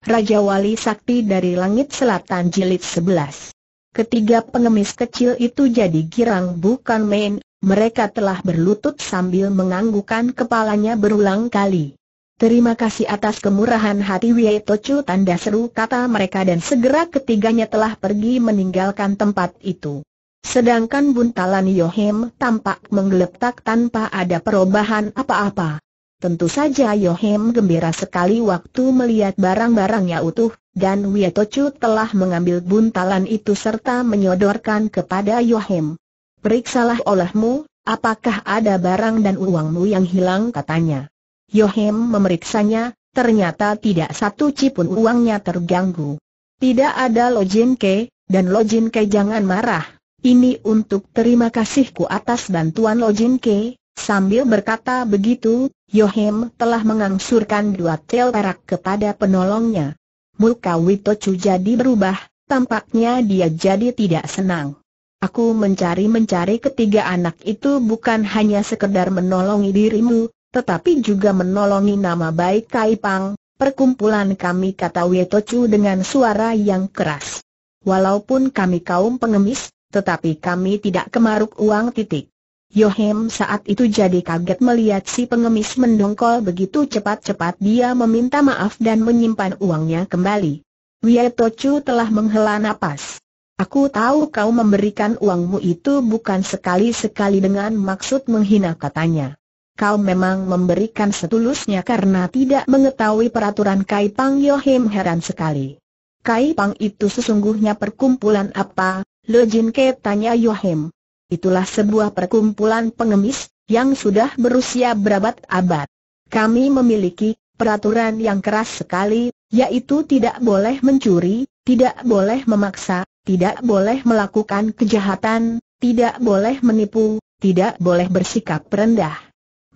Raja Wali Sakti dari Langit Selatan Jilid 11. Ketiga pengemis kecil itu jadi girang bukan main, mereka telah berlutut sambil menganggukan kepalanya berulang kali. Terima kasih atas kemurahan hati Wei Tocu tanda seru kata mereka dan segera ketiganya telah pergi meninggalkan tempat itu. Sedangkan buntalan Yohem tampak menggeletak tanpa ada perubahan apa-apa. Tentu saja Yohem gembira sekali waktu melihat barang-barangnya utuh, dan Wietochu telah mengambil buntalan itu serta menyodorkan kepada Yohem. Periksalah olehmu, apakah ada barang dan uangmu yang hilang katanya. Yohem memeriksanya, ternyata tidak satu cipun uangnya terganggu. Tidak ada Lojin dan Lojin jangan marah, ini untuk terima kasihku atas bantuan Lojin Sambil berkata begitu, Yohim telah mengangsurkan dua tel perak kepada penolongnya. Muka Witocu jadi berubah, tampaknya dia jadi tidak senang. Aku mencari-mencari ketiga anak itu bukan hanya sekedar menolongi dirimu, tetapi juga menolongi nama baik Kaipang, perkumpulan kami kata Witocu dengan suara yang keras. Walaupun kami kaum pengemis, tetapi kami tidak kemaruk uang titik. Yohem saat itu jadi kaget melihat si pengemis mendongkol begitu cepat-cepat dia meminta maaf dan menyimpan uangnya kembali. Wietochu telah menghela napas. Aku tahu kau memberikan uangmu itu bukan sekali-sekali dengan maksud menghina katanya. Kau memang memberikan setulusnya karena tidak mengetahui peraturan Kai Pang Yohem heran sekali. Kai Pang itu sesungguhnya perkumpulan apa? Lo Jin Ke tanya Yohem. Itulah sebuah perkumpulan pengemis, yang sudah berusia berabad-abad. Kami memiliki peraturan yang keras sekali, yaitu tidak boleh mencuri, tidak boleh memaksa, tidak boleh melakukan kejahatan, tidak boleh menipu, tidak boleh bersikap rendah.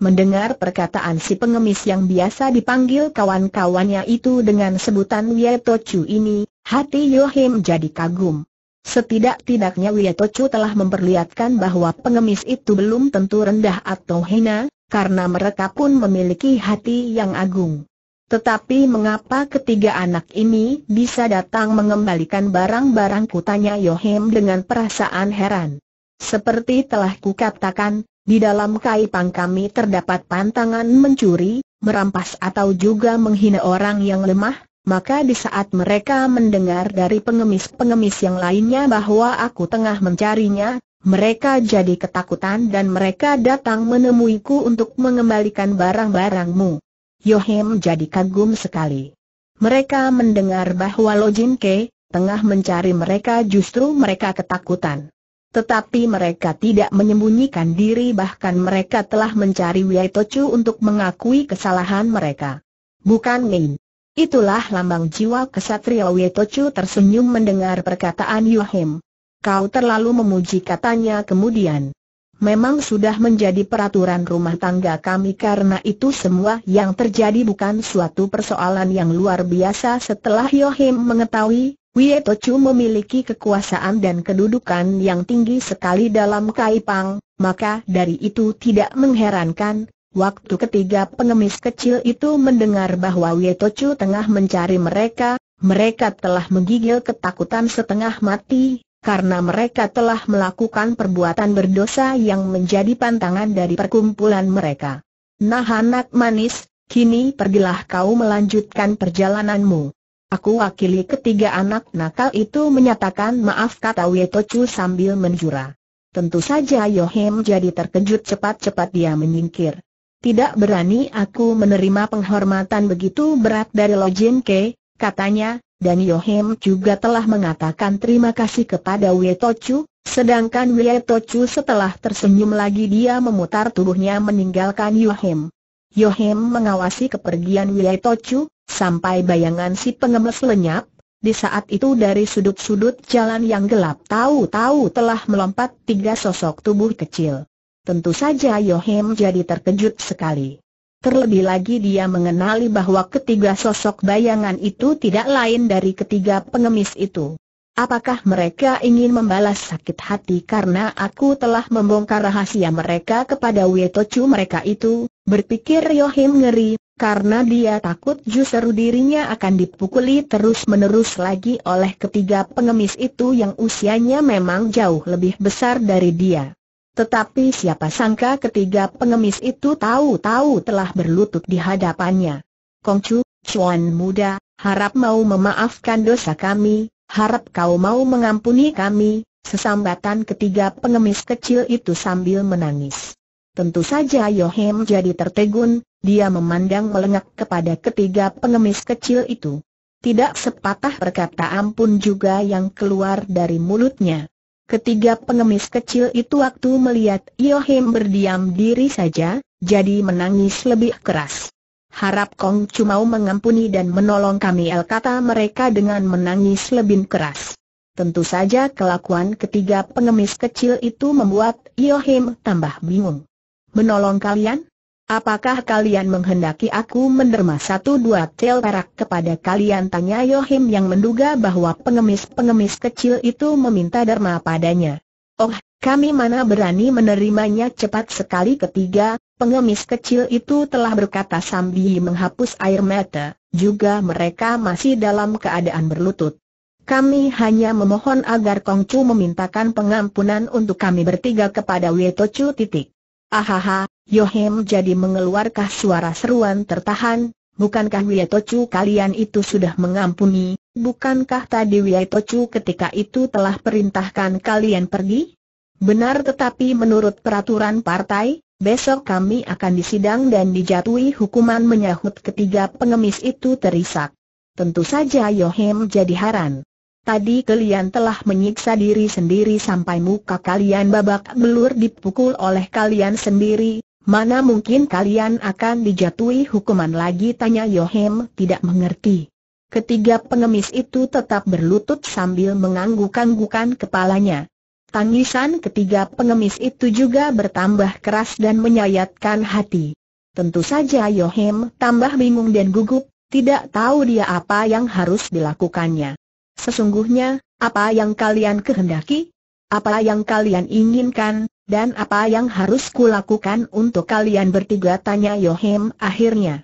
Mendengar perkataan si pengemis yang biasa dipanggil kawan-kawannya itu dengan sebutan Wieto Chu ini, hati Yohim jadi kagum. Setidak-tidaknya Wietocu telah memperlihatkan bahwa pengemis itu belum tentu rendah atau hina, karena mereka pun memiliki hati yang agung. Tetapi mengapa ketiga anak ini bisa datang mengembalikan barang-barang kutanya Yohem dengan perasaan heran. Seperti telah kukatakan, di dalam kaipang kami terdapat pantangan mencuri, merampas atau juga menghina orang yang lemah, maka di saat mereka mendengar dari pengemis-pengemis yang lainnya bahwa aku tengah mencarinya, mereka jadi ketakutan dan mereka datang menemuiku untuk mengembalikan barang-barangmu. Yohem jadi kagum sekali. Mereka mendengar bahwa Lojin Ke, tengah mencari mereka justru mereka ketakutan. Tetapi mereka tidak menyembunyikan diri bahkan mereka telah mencari Wei Tochu untuk mengakui kesalahan mereka. Bukan Ngin. Itulah lambang jiwa kesatria Wetochu tersenyum mendengar perkataan Yohim. Kau terlalu memuji katanya kemudian. Memang sudah menjadi peraturan rumah tangga kami karena itu semua yang terjadi bukan suatu persoalan yang luar biasa setelah Yohim mengetahui, Wietochu memiliki kekuasaan dan kedudukan yang tinggi sekali dalam Kaipang, maka dari itu tidak mengherankan, Waktu ketiga pengemis kecil itu mendengar bahwa Wietocu tengah mencari mereka, mereka telah menggigil ketakutan setengah mati, karena mereka telah melakukan perbuatan berdosa yang menjadi pantangan dari perkumpulan mereka. Nah anak manis, kini pergilah kau melanjutkan perjalananmu. Aku wakili ketiga anak nakal itu menyatakan maaf kata Wietocu sambil menjura. Tentu saja Yohem jadi terkejut cepat-cepat dia menyingkir. Tidak berani aku menerima penghormatan begitu berat dari Lo Jin Ke, katanya, dan Yohem juga telah mengatakan terima kasih kepada Wei Chu, sedangkan Wei Chu setelah tersenyum lagi dia memutar tubuhnya meninggalkan Yohem. Yohem mengawasi kepergian Wei Chu, sampai bayangan si pengemis lenyap, di saat itu dari sudut-sudut jalan yang gelap tahu-tahu telah melompat tiga sosok tubuh kecil. Tentu saja Yohem jadi terkejut sekali. Terlebih lagi dia mengenali bahwa ketiga sosok bayangan itu tidak lain dari ketiga pengemis itu. Apakah mereka ingin membalas sakit hati karena aku telah membongkar rahasia mereka kepada Wetochu mereka itu? Berpikir Yohim ngeri, karena dia takut justru dirinya akan dipukuli terus-menerus lagi oleh ketiga pengemis itu yang usianya memang jauh lebih besar dari dia. Tetapi siapa sangka ketiga pengemis itu tahu-tahu telah berlutut di hadapannya. Kongcu, Chuan muda, harap mau memaafkan dosa kami, harap kau mau mengampuni kami, sesambatan ketiga pengemis kecil itu sambil menangis. Tentu saja Yohem jadi tertegun, dia memandang melengak kepada ketiga pengemis kecil itu. Tidak sepatah perkataan pun juga yang keluar dari mulutnya. Ketiga pengemis kecil itu waktu melihat Yohim berdiam diri saja, jadi menangis lebih keras. Harap Kong cuma mengampuni dan menolong kami el kata mereka dengan menangis lebih keras. Tentu saja kelakuan ketiga pengemis kecil itu membuat Yohim tambah bingung. Menolong kalian? Apakah kalian menghendaki aku menderma satu dua tel perak kepada kalian? Tanya Yohim yang menduga bahwa pengemis-pengemis kecil itu meminta derma padanya. Oh, kami mana berani menerimanya cepat sekali ketiga, pengemis kecil itu telah berkata sambil menghapus air mata, juga mereka masih dalam keadaan berlutut. Kami hanya memohon agar Kongcu memintakan pengampunan untuk kami bertiga kepada Wetocu titik. Ahaha, Yohem jadi mengeluarkan suara seruan tertahan, bukankah Wietocu kalian itu sudah mengampuni, bukankah tadi Wietocu ketika itu telah perintahkan kalian pergi? Benar tetapi menurut peraturan partai, besok kami akan disidang dan dijatuhi hukuman menyahut ketiga pengemis itu terisak. Tentu saja Yohem jadi haran. Tadi kalian telah menyiksa diri sendiri sampai muka kalian babak belur dipukul oleh kalian sendiri, mana mungkin kalian akan dijatuhi hukuman lagi tanya Yohem tidak mengerti. Ketiga pengemis itu tetap berlutut sambil mengangguk-anggukan kepalanya. Tangisan ketiga pengemis itu juga bertambah keras dan menyayatkan hati. Tentu saja Yohem tambah bingung dan gugup, tidak tahu dia apa yang harus dilakukannya. Sesungguhnya, apa yang kalian kehendaki? Apa yang kalian inginkan? Dan apa yang harus kulakukan untuk kalian bertiga? Tanya Yohem akhirnya.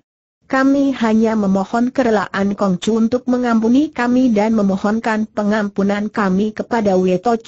Kami hanya memohon kerelaan Kongcu untuk mengampuni kami dan memohonkan pengampunan kami kepada Weto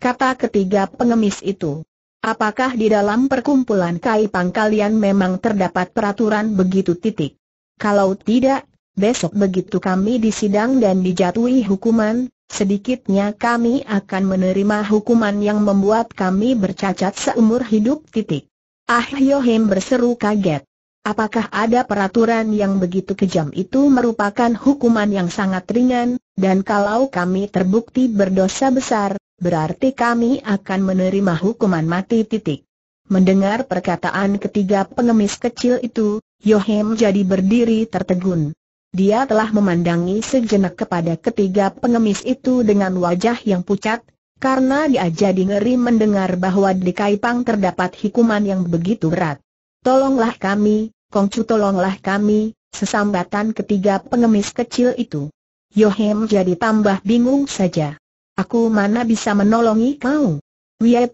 kata ketiga pengemis itu. Apakah di dalam perkumpulan Kai Pang kalian memang terdapat peraturan begitu titik? Kalau tidak, besok begitu kami disidang dan dijatuhi hukuman, sedikitnya kami akan menerima hukuman yang membuat kami bercacat seumur hidup titik. Ah Yohim berseru kaget. Apakah ada peraturan yang begitu kejam itu merupakan hukuman yang sangat ringan, dan kalau kami terbukti berdosa besar, berarti kami akan menerima hukuman mati titik. Mendengar perkataan ketiga pengemis kecil itu, Yohim jadi berdiri tertegun. Dia telah memandangi sejenak kepada ketiga pengemis itu dengan wajah yang pucat, karena dia jadi ngeri mendengar bahwa di Kaipang terdapat hukuman yang begitu berat. Tolonglah kami, Kongcu tolonglah kami, sesambatan ketiga pengemis kecil itu. Yohem jadi tambah bingung saja. Aku mana bisa menolongi kau?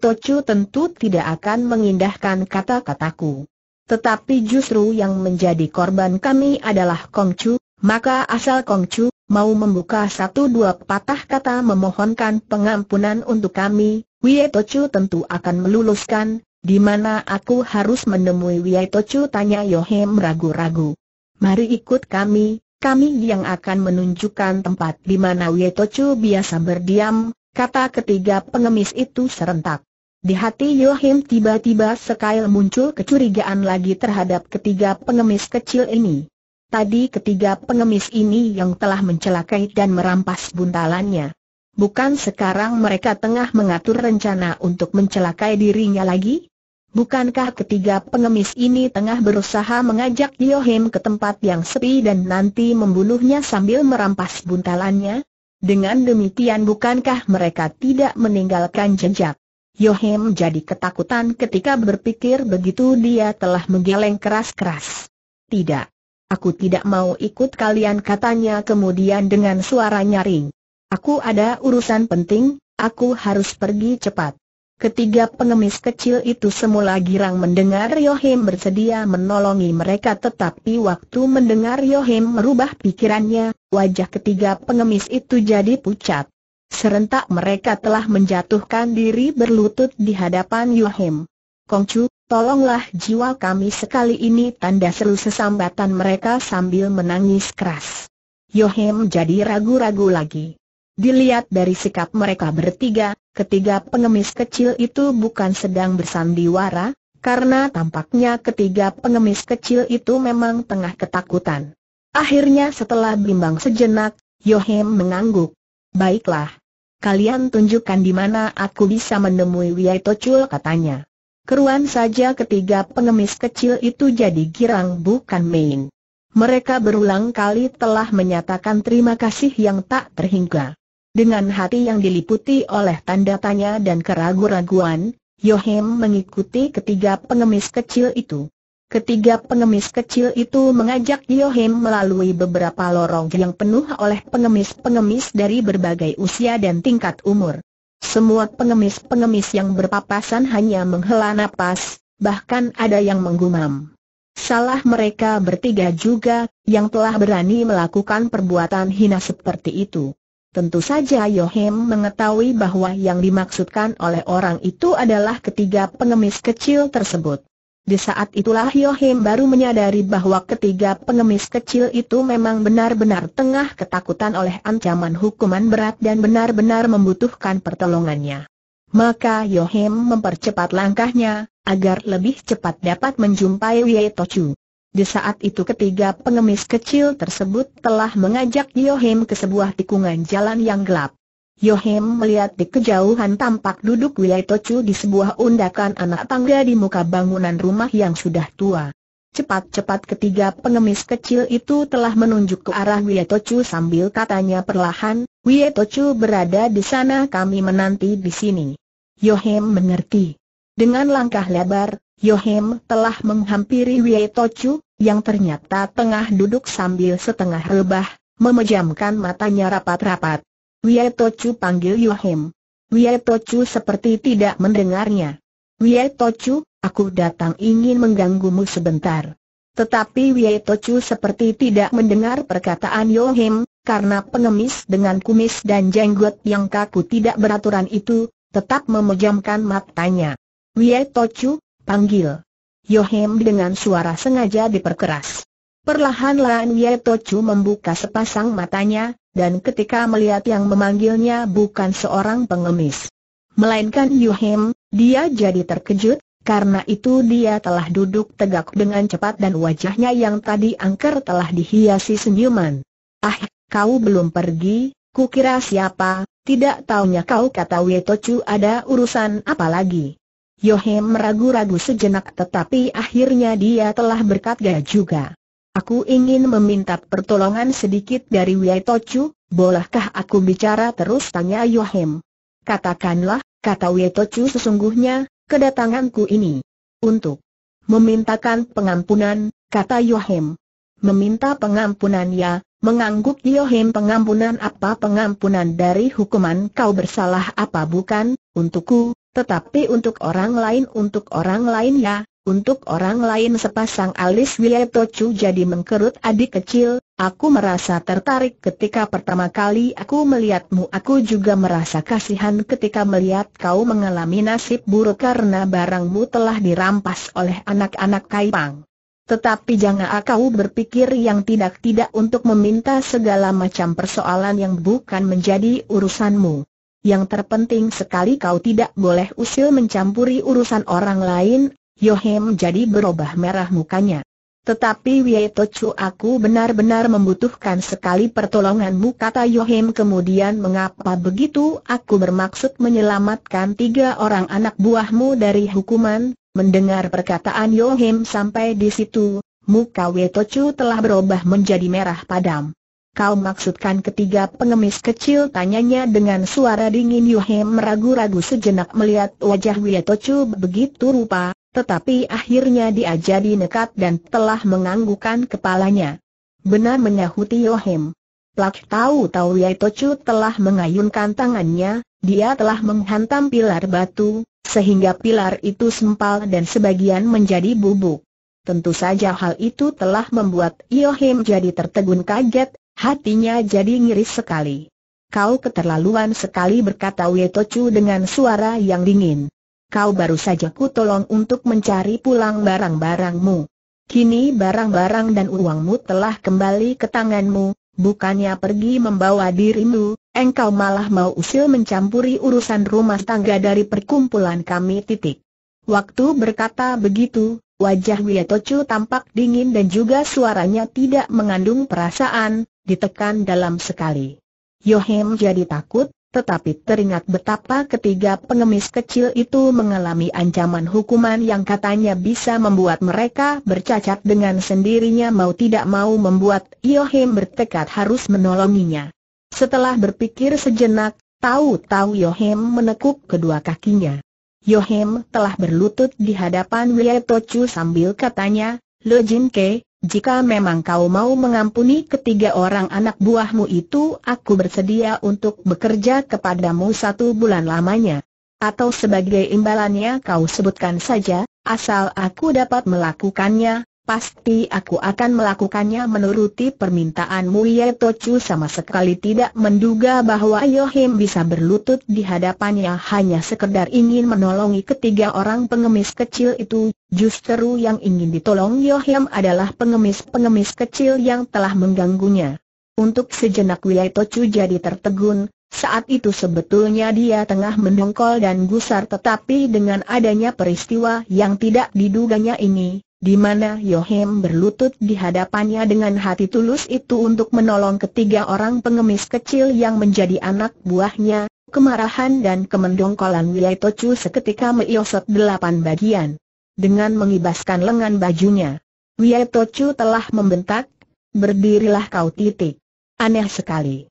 Tochu tentu tidak akan mengindahkan kata-kataku. Tetapi justru yang menjadi korban kami adalah Kongcu, maka asal Kongcu, mau membuka satu dua patah kata memohonkan pengampunan untuk kami, Wie Chu tentu akan meluluskan, di mana aku harus menemui Wie Chu? tanya Yohem ragu-ragu. Mari ikut kami, kami yang akan menunjukkan tempat di mana Wie Chu biasa berdiam, kata ketiga pengemis itu serentak. Di hati Yohim tiba-tiba sekail muncul kecurigaan lagi terhadap ketiga pengemis kecil ini. Tadi ketiga pengemis ini yang telah mencelakai dan merampas buntalannya. Bukan sekarang mereka tengah mengatur rencana untuk mencelakai dirinya lagi? Bukankah ketiga pengemis ini tengah berusaha mengajak Yohim ke tempat yang sepi dan nanti membunuhnya sambil merampas buntalannya? Dengan demikian bukankah mereka tidak meninggalkan jejak? Yohim jadi ketakutan ketika berpikir begitu dia telah menggeleng keras-keras. Tidak. Aku tidak mau ikut kalian katanya kemudian dengan suara nyaring. Aku ada urusan penting, aku harus pergi cepat. Ketiga pengemis kecil itu semula girang mendengar Yohim bersedia menolongi mereka tetapi waktu mendengar Yohim merubah pikirannya, wajah ketiga pengemis itu jadi pucat. Serentak mereka telah menjatuhkan diri berlutut di hadapan Yohim. Kongcu, tolonglah jiwa kami sekali ini tanda seru sesambatan mereka sambil menangis keras. Yohem jadi ragu-ragu lagi. Dilihat dari sikap mereka bertiga, ketiga pengemis kecil itu bukan sedang bersandiwara, karena tampaknya ketiga pengemis kecil itu memang tengah ketakutan. Akhirnya setelah bimbang sejenak, Yohem mengangguk. Baiklah. Kalian tunjukkan di mana aku bisa menemui Wiyaito Chul katanya. Keruan saja ketiga pengemis kecil itu jadi girang bukan main. Mereka berulang kali telah menyatakan terima kasih yang tak terhingga. Dengan hati yang diliputi oleh tanda tanya dan keraguan-raguan, Yohem mengikuti ketiga pengemis kecil itu. Ketiga pengemis kecil itu mengajak Yohem melalui beberapa lorong yang penuh oleh pengemis-pengemis dari berbagai usia dan tingkat umur. Semua pengemis-pengemis yang berpapasan hanya menghela napas, bahkan ada yang menggumam. Salah mereka bertiga juga, yang telah berani melakukan perbuatan hina seperti itu. Tentu saja Yohem mengetahui bahwa yang dimaksudkan oleh orang itu adalah ketiga pengemis kecil tersebut. Di saat itulah Yohim baru menyadari bahwa ketiga pengemis kecil itu memang benar-benar tengah ketakutan oleh ancaman hukuman berat dan benar-benar membutuhkan pertolongannya. Maka Yohim mempercepat langkahnya, agar lebih cepat dapat menjumpai Wei Tochu. Di saat itu ketiga pengemis kecil tersebut telah mengajak Yohim ke sebuah tikungan jalan yang gelap. Yohem melihat di kejauhan tampak duduk Wilai Tocu di sebuah undakan anak tangga di muka bangunan rumah yang sudah tua. Cepat-cepat ketiga pengemis kecil itu telah menunjuk ke arah Wilai Tocu sambil katanya perlahan, Wilai Tocu berada di sana kami menanti di sini. Yohem mengerti. Dengan langkah lebar, Yohem telah menghampiri Wilai Tocu, yang ternyata tengah duduk sambil setengah rebah, memejamkan matanya rapat-rapat. Wie Tochu panggil Yohim. Wie Tochu seperti tidak mendengarnya. Wie Tochu, aku datang ingin mengganggumu sebentar. Tetapi Wie Tochu seperti tidak mendengar perkataan Yohim, karena pengemis dengan kumis dan jenggot yang kaku tidak beraturan itu, tetap memejamkan matanya. Wie Tochu, panggil. Yohim dengan suara sengaja diperkeras. Perlahan-lahan Wie Tochu membuka sepasang matanya, dan ketika melihat yang memanggilnya bukan seorang pengemis. Melainkan Yuhim, dia jadi terkejut, karena itu dia telah duduk tegak dengan cepat dan wajahnya yang tadi angker telah dihiasi senyuman. Ah, kau belum pergi, kukira siapa, tidak taunya kau kata Wetocu ada urusan apa lagi. Yohem meragu ragu sejenak tetapi akhirnya dia telah berkata juga. Aku ingin meminta pertolongan sedikit dari Wei Tochu, bolehkah aku bicara terus tanya Yohem. Katakanlah, kata Wei Tochu sesungguhnya, kedatanganku ini. Untuk memintakan pengampunan, kata Yohem. Meminta pengampunan ya, mengangguk Yohem pengampunan apa pengampunan dari hukuman kau bersalah apa bukan, untukku, tetapi untuk orang lain untuk orang lain ya, untuk orang lain sepasang alis Tochu jadi mengkerut adik kecil, aku merasa tertarik ketika pertama kali aku melihatmu Aku juga merasa kasihan ketika melihat kau mengalami nasib buruk karena barangmu telah dirampas oleh anak-anak Kaipang tetapi jangan kau berpikir yang tidak-tidak untuk meminta segala macam persoalan yang bukan menjadi urusanmu. Yang terpenting sekali kau tidak boleh usil mencampuri urusan orang lain, Yohem jadi berubah merah mukanya. Tetapi Wei aku benar-benar membutuhkan sekali pertolonganmu kata Yohem kemudian mengapa begitu aku bermaksud menyelamatkan tiga orang anak buahmu dari hukuman, mendengar perkataan Yohem sampai di situ, muka Wei telah berubah menjadi merah padam. Kau maksudkan ketiga pengemis kecil tanyanya dengan suara dingin Yohem ragu-ragu sejenak melihat wajah Wei begitu rupa, tetapi akhirnya dia jadi nekat dan telah menganggukkan kepalanya. Benar menyahuti Yohim. Plak tahu-tahu Yai Tocu telah mengayunkan tangannya, dia telah menghantam pilar batu, sehingga pilar itu sempal dan sebagian menjadi bubuk. Tentu saja hal itu telah membuat Yohim jadi tertegun kaget, hatinya jadi ngiris sekali. Kau keterlaluan sekali berkata Tochu dengan suara yang dingin kau baru saja ku tolong untuk mencari pulang barang-barangmu. Kini barang-barang dan uangmu telah kembali ke tanganmu, bukannya pergi membawa dirimu, engkau malah mau usil mencampuri urusan rumah tangga dari perkumpulan kami titik. Waktu berkata begitu, wajah Wiatocu tampak dingin dan juga suaranya tidak mengandung perasaan, ditekan dalam sekali. Yohem jadi takut, tetapi teringat betapa ketiga pengemis kecil itu mengalami ancaman hukuman yang katanya bisa membuat mereka bercacat dengan sendirinya mau tidak mau membuat Yohim bertekad harus menolonginya. Setelah berpikir sejenak, tahu-tahu Yohim menekuk kedua kakinya. Yohim telah berlutut di hadapan Wieto sambil katanya, Lo Jin Ke, jika memang kau mau mengampuni ketiga orang anak buahmu itu aku bersedia untuk bekerja kepadamu satu bulan lamanya. Atau sebagai imbalannya kau sebutkan saja, asal aku dapat melakukannya, Pasti aku akan melakukannya menuruti permintaan Ye Tochu sama sekali tidak menduga bahwa Yohim bisa berlutut di hadapannya hanya sekedar ingin menolongi ketiga orang pengemis kecil itu. Justru yang ingin ditolong Yohim adalah pengemis-pengemis kecil yang telah mengganggunya. Untuk sejenak Ye Tochu jadi tertegun, saat itu sebetulnya dia tengah mendongkol dan gusar tetapi dengan adanya peristiwa yang tidak diduganya ini, di mana Yohim berlutut di hadapannya dengan hati tulus itu untuk menolong ketiga orang pengemis kecil yang menjadi anak buahnya, kemarahan dan kemendongkolan Wilai Tocu seketika meiosot delapan bagian. Dengan mengibaskan lengan bajunya, Wilai Tocu telah membentak, berdirilah kau titik. Aneh sekali.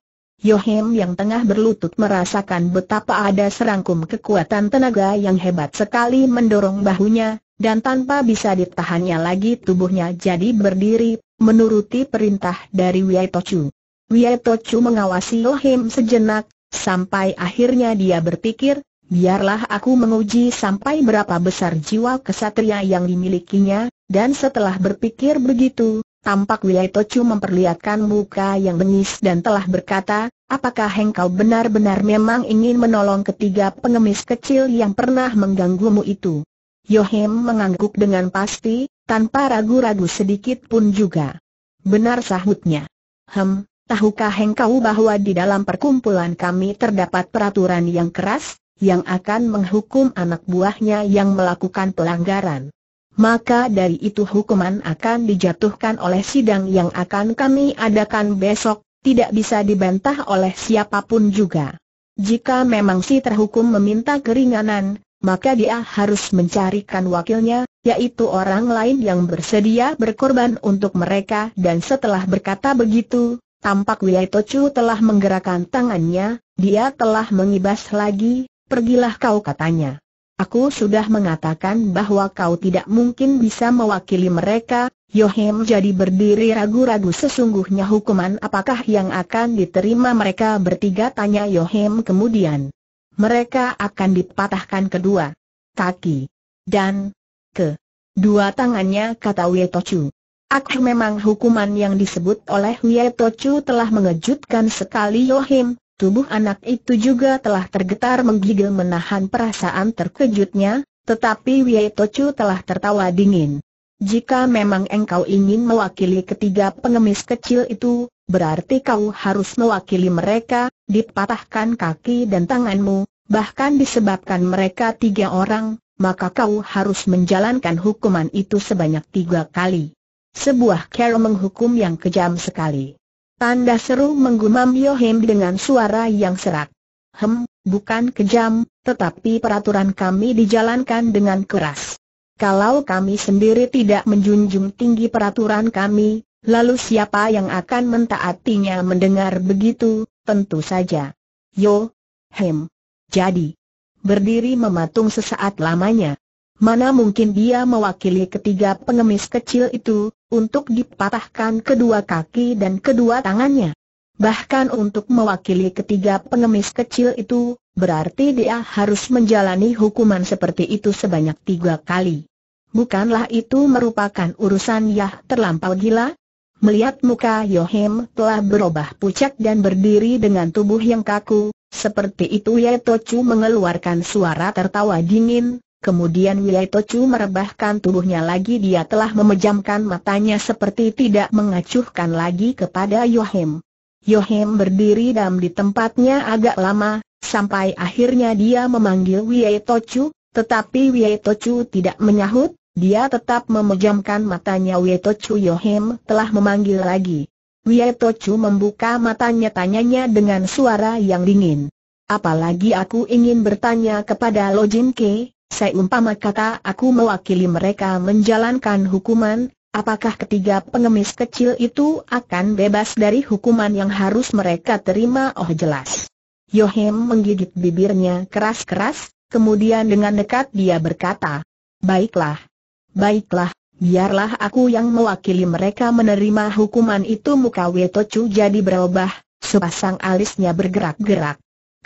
Yohem yang tengah berlutut merasakan betapa ada serangkum kekuatan tenaga yang hebat sekali mendorong bahunya, dan tanpa bisa ditahannya lagi tubuhnya jadi berdiri, menuruti perintah dari Wei Tochu. Wei Tochu mengawasi Yohem sejenak, sampai akhirnya dia berpikir, biarlah aku menguji sampai berapa besar jiwa kesatria yang dimilikinya, dan setelah berpikir begitu, Tampak Wilai Tocu memperlihatkan muka yang bengis dan telah berkata, apakah engkau benar-benar memang ingin menolong ketiga pengemis kecil yang pernah mengganggumu itu? Yohem mengangguk dengan pasti, tanpa ragu-ragu sedikit pun juga. Benar sahutnya. Hem, tahukah engkau bahwa di dalam perkumpulan kami terdapat peraturan yang keras, yang akan menghukum anak buahnya yang melakukan pelanggaran? maka dari itu hukuman akan dijatuhkan oleh sidang yang akan kami adakan besok, tidak bisa dibantah oleh siapapun juga. Jika memang si terhukum meminta keringanan, maka dia harus mencarikan wakilnya, yaitu orang lain yang bersedia berkorban untuk mereka dan setelah berkata begitu, tampak Wiai Tocu telah menggerakkan tangannya, dia telah mengibas lagi, pergilah kau katanya. Aku sudah mengatakan bahwa kau tidak mungkin bisa mewakili mereka, Yohem jadi berdiri ragu-ragu sesungguhnya hukuman apakah yang akan diterima mereka bertiga tanya Yohem kemudian. Mereka akan dipatahkan kedua kaki dan ke dua tangannya kata Wietochu. Aku memang hukuman yang disebut oleh Wietochu telah mengejutkan sekali Yohem, Tubuh anak itu juga telah tergetar menggigil menahan perasaan terkejutnya, tetapi Wei Tochu telah tertawa dingin. Jika memang engkau ingin mewakili ketiga pengemis kecil itu, berarti kau harus mewakili mereka, dipatahkan kaki dan tanganmu, bahkan disebabkan mereka tiga orang, maka kau harus menjalankan hukuman itu sebanyak tiga kali. Sebuah kera menghukum yang kejam sekali. Tanda seru menggumam Yohem dengan suara yang serak. Hem, bukan kejam, tetapi peraturan kami dijalankan dengan keras. Kalau kami sendiri tidak menjunjung tinggi peraturan kami, lalu siapa yang akan mentaatinya mendengar begitu, tentu saja. Yo, Hem. Jadi, berdiri mematung sesaat lamanya. Mana mungkin dia mewakili ketiga pengemis kecil itu, untuk dipatahkan kedua kaki dan kedua tangannya. Bahkan untuk mewakili ketiga pengemis kecil itu, berarti dia harus menjalani hukuman seperti itu sebanyak tiga kali. Bukanlah itu merupakan urusan Yah terlampau gila? Melihat muka Yohem telah berubah pucat dan berdiri dengan tubuh yang kaku, seperti itu Ye mengeluarkan suara tertawa dingin, Kemudian Wei Tochu merebahkan tubuhnya lagi dia telah memejamkan matanya seperti tidak mengacuhkan lagi kepada Yohem. Yohem berdiri dalam di tempatnya agak lama, sampai akhirnya dia memanggil Wei Tochu, tetapi Wei Tochu tidak menyahut, dia tetap memejamkan matanya Wei Tochu Yohem telah memanggil lagi. Wei Tochu membuka matanya tanyanya dengan suara yang dingin. Apalagi aku ingin bertanya kepada Lo Jin Kei? Seumpama kata aku mewakili mereka menjalankan hukuman, apakah ketiga pengemis kecil itu akan bebas dari hukuman yang harus mereka terima? Oh jelas. Yohem menggigit bibirnya keras-keras, kemudian dengan dekat dia berkata, Baiklah. Baiklah, biarlah aku yang mewakili mereka menerima hukuman itu muka Wetocu jadi berubah, sepasang alisnya bergerak-gerak.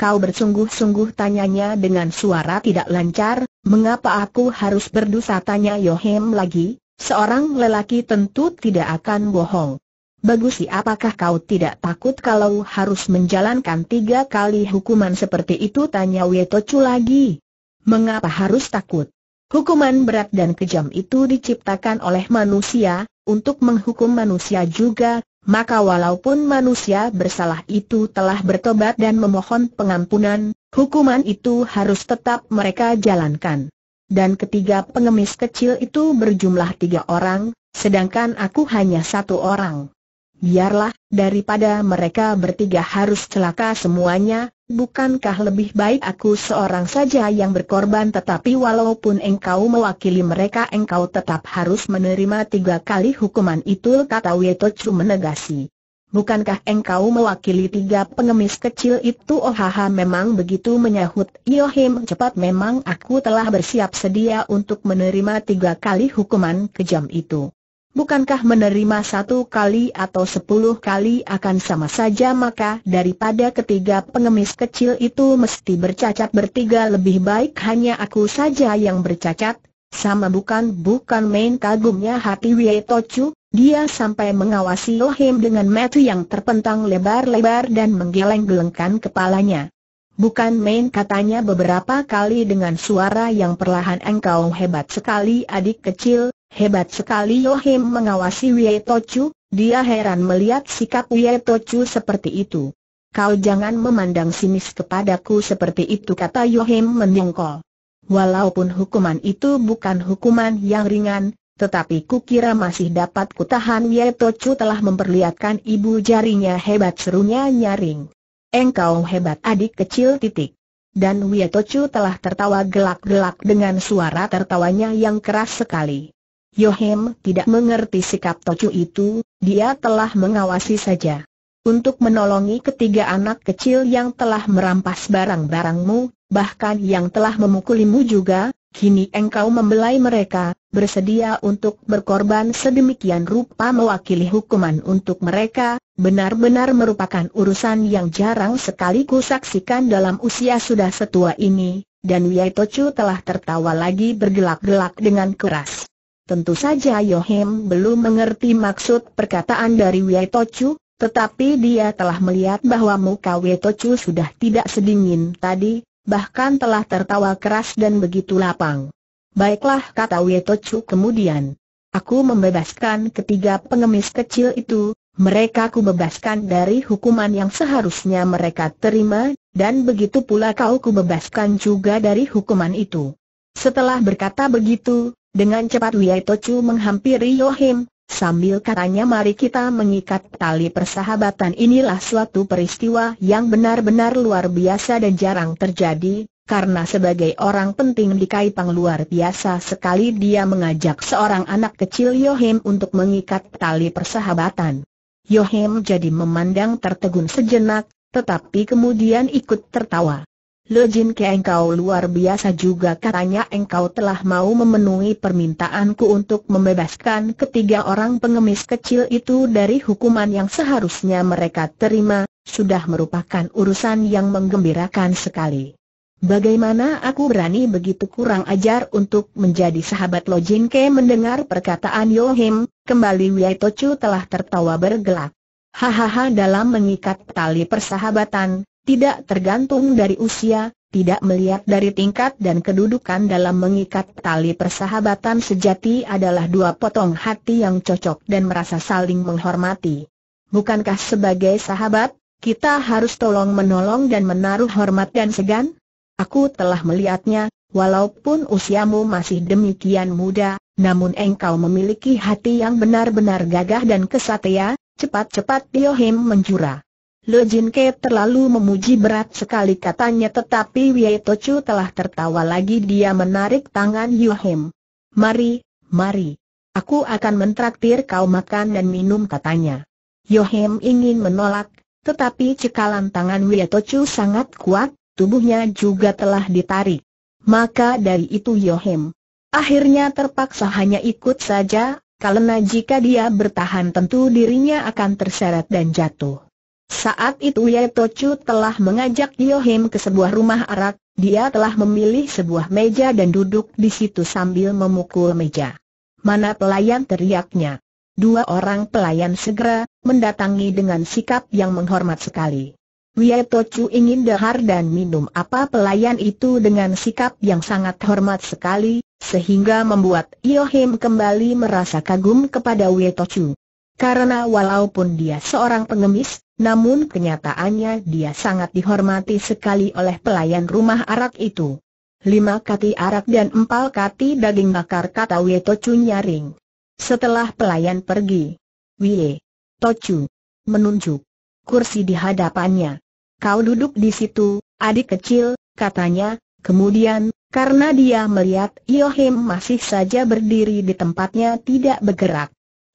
Kau bersungguh-sungguh tanyanya dengan suara tidak lancar, mengapa aku harus berdosa tanya Yohem lagi, seorang lelaki tentu tidak akan bohong. Bagus sih, apakah kau tidak takut kalau harus menjalankan tiga kali hukuman seperti itu tanya Wetocu lagi? Mengapa harus takut? Hukuman berat dan kejam itu diciptakan oleh manusia, untuk menghukum manusia juga, maka walaupun manusia bersalah itu telah bertobat dan memohon pengampunan, hukuman itu harus tetap mereka jalankan. Dan ketiga pengemis kecil itu berjumlah tiga orang, sedangkan aku hanya satu orang. Biarlah, daripada mereka bertiga harus celaka semuanya, Bukankah lebih baik aku seorang saja yang berkorban tetapi walaupun engkau mewakili mereka engkau tetap harus menerima tiga kali hukuman itu kata Wetochu menegasi. Bukankah engkau mewakili tiga pengemis kecil itu oh haha memang begitu menyahut Yohim cepat memang aku telah bersiap sedia untuk menerima tiga kali hukuman kejam itu. Bukankah menerima satu kali atau sepuluh kali akan sama saja maka daripada ketiga pengemis kecil itu mesti bercacat bertiga lebih baik hanya aku saja yang bercacat, sama bukan bukan main kagumnya hati Wei Tochu, dia sampai mengawasi Lohim dengan metu yang terpentang lebar-lebar dan menggeleng-gelengkan kepalanya. Bukan main katanya beberapa kali dengan suara yang perlahan engkau hebat sekali adik kecil, hebat sekali Yohim mengawasi Wei Tochu, dia heran melihat sikap Wei Tochu seperti itu. Kau jangan memandang sinis kepadaku seperti itu kata Yohim menyongkol. Walaupun hukuman itu bukan hukuman yang ringan, tetapi kukira masih dapat kutahan Wei Tochu telah memperlihatkan ibu jarinya hebat serunya nyaring. Engkau hebat adik kecil titik. Dan Wietoju telah tertawa gelak-gelak dengan suara tertawanya yang keras sekali. Yohem tidak mengerti sikap Tochu itu, dia telah mengawasi saja. Untuk menolongi ketiga anak kecil yang telah merampas barang-barangmu, bahkan yang telah memukulimu juga, Kini engkau membelai mereka, bersedia untuk berkorban sedemikian rupa mewakili hukuman untuk mereka, benar-benar merupakan urusan yang jarang sekali kusaksikan dalam usia sudah setua ini, dan Wiyai Tochu telah tertawa lagi bergelak-gelak dengan keras. Tentu saja Yohim belum mengerti maksud perkataan dari Wiyai Tochu, tetapi dia telah melihat bahwa muka Wiyai Tochu sudah tidak sedingin tadi, bahkan telah tertawa keras dan begitu lapang. Baiklah kata Wetochu kemudian. Aku membebaskan ketiga pengemis kecil itu, mereka ku bebaskan dari hukuman yang seharusnya mereka terima, dan begitu pula kau ku bebaskan juga dari hukuman itu. Setelah berkata begitu, dengan cepat Wei Chu menghampiri Yohim, Sambil katanya mari kita mengikat tali persahabatan inilah suatu peristiwa yang benar-benar luar biasa dan jarang terjadi, karena sebagai orang penting di Kaipang luar biasa sekali dia mengajak seorang anak kecil Yohim untuk mengikat tali persahabatan. Yohim jadi memandang tertegun sejenak, tetapi kemudian ikut tertawa. Le Jin Ke engkau luar biasa juga katanya engkau telah mau memenuhi permintaanku untuk membebaskan ketiga orang pengemis kecil itu dari hukuman yang seharusnya mereka terima, sudah merupakan urusan yang menggembirakan sekali. Bagaimana aku berani begitu kurang ajar untuk menjadi sahabat Lo Jin Ke mendengar perkataan Yohim, kembali Wei Tochu telah tertawa bergelak. Hahaha dalam mengikat tali persahabatan, tidak tergantung dari usia, tidak melihat dari tingkat dan kedudukan dalam mengikat tali persahabatan sejati adalah dua potong hati yang cocok dan merasa saling menghormati. Bukankah sebagai sahabat, kita harus tolong menolong dan menaruh hormat dan segan? Aku telah melihatnya, walaupun usiamu masih demikian muda, namun engkau memiliki hati yang benar-benar gagah dan kesatria, cepat-cepat Tio menjurah. menjura. Lo Jin Ke terlalu memuji berat sekali katanya tetapi Wei Tochu telah tertawa lagi dia menarik tangan Yu Hem. Mari, mari. Aku akan mentraktir kau makan dan minum katanya. Yohem ingin menolak, tetapi cekalan tangan Wei Tochu sangat kuat, tubuhnya juga telah ditarik. Maka dari itu Yohem akhirnya terpaksa hanya ikut saja, karena jika dia bertahan tentu dirinya akan terseret dan jatuh. Saat itu Ye Tochu telah mengajak Yohim ke sebuah rumah arak, dia telah memilih sebuah meja dan duduk di situ sambil memukul meja. Mana pelayan teriaknya. Dua orang pelayan segera, mendatangi dengan sikap yang menghormat sekali. Wye Tochu ingin dahar dan minum apa pelayan itu dengan sikap yang sangat hormat sekali, sehingga membuat Yohim kembali merasa kagum kepada Wye Tochu. Karena walaupun dia seorang pengemis, namun kenyataannya dia sangat dihormati sekali oleh pelayan rumah arak itu. Lima kati arak dan empal kati daging bakar kata Wei Tocu nyaring. Setelah pelayan pergi, Wei Tocu menunjuk kursi di hadapannya. Kau duduk di situ, adik kecil, katanya, kemudian, karena dia melihat Yohim masih saja berdiri di tempatnya tidak bergerak.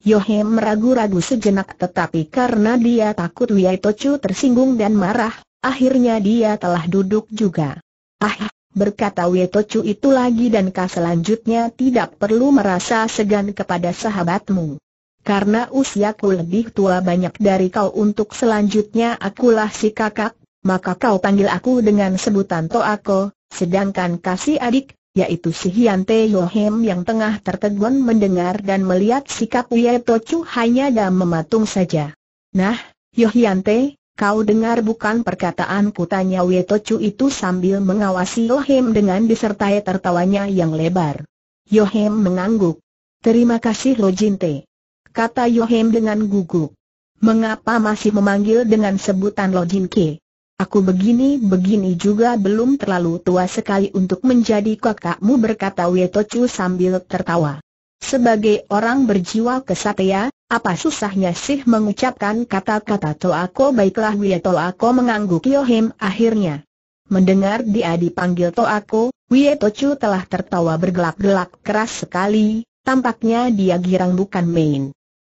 Yohem meragu ragu sejenak tetapi karena dia takut Wiai Tocu tersinggung dan marah, akhirnya dia telah duduk juga. Ah, berkata Wiai Tocu itu lagi dan kau selanjutnya tidak perlu merasa segan kepada sahabatmu. Karena usiaku lebih tua banyak dari kau untuk selanjutnya akulah si kakak, maka kau panggil aku dengan sebutan Toako, sedangkan kasih adik, yaitu si Hian Te Yohem yang tengah tertegun mendengar dan melihat sikap Ye Tochu hanya dan mematung saja. Nah, Hian Te, kau dengar bukan perkataan tanya Ye Tochu itu sambil mengawasi Yohem dengan disertai tertawanya yang lebar. Yohem mengangguk. Terima kasih Lo Te. Kata Yohem dengan gugup. Mengapa masih memanggil dengan sebutan Lo Ke? Aku begini-begini juga belum terlalu tua sekali untuk menjadi kakakmu berkata Wetocu sambil tertawa. Sebagai orang berjiwa kesatria, apa susahnya sih mengucapkan kata-kata aku baiklah aku mengangguk Yohim akhirnya. Mendengar dia dipanggil Toako, Wetocu telah tertawa bergelak-gelak keras sekali, tampaknya dia girang bukan main.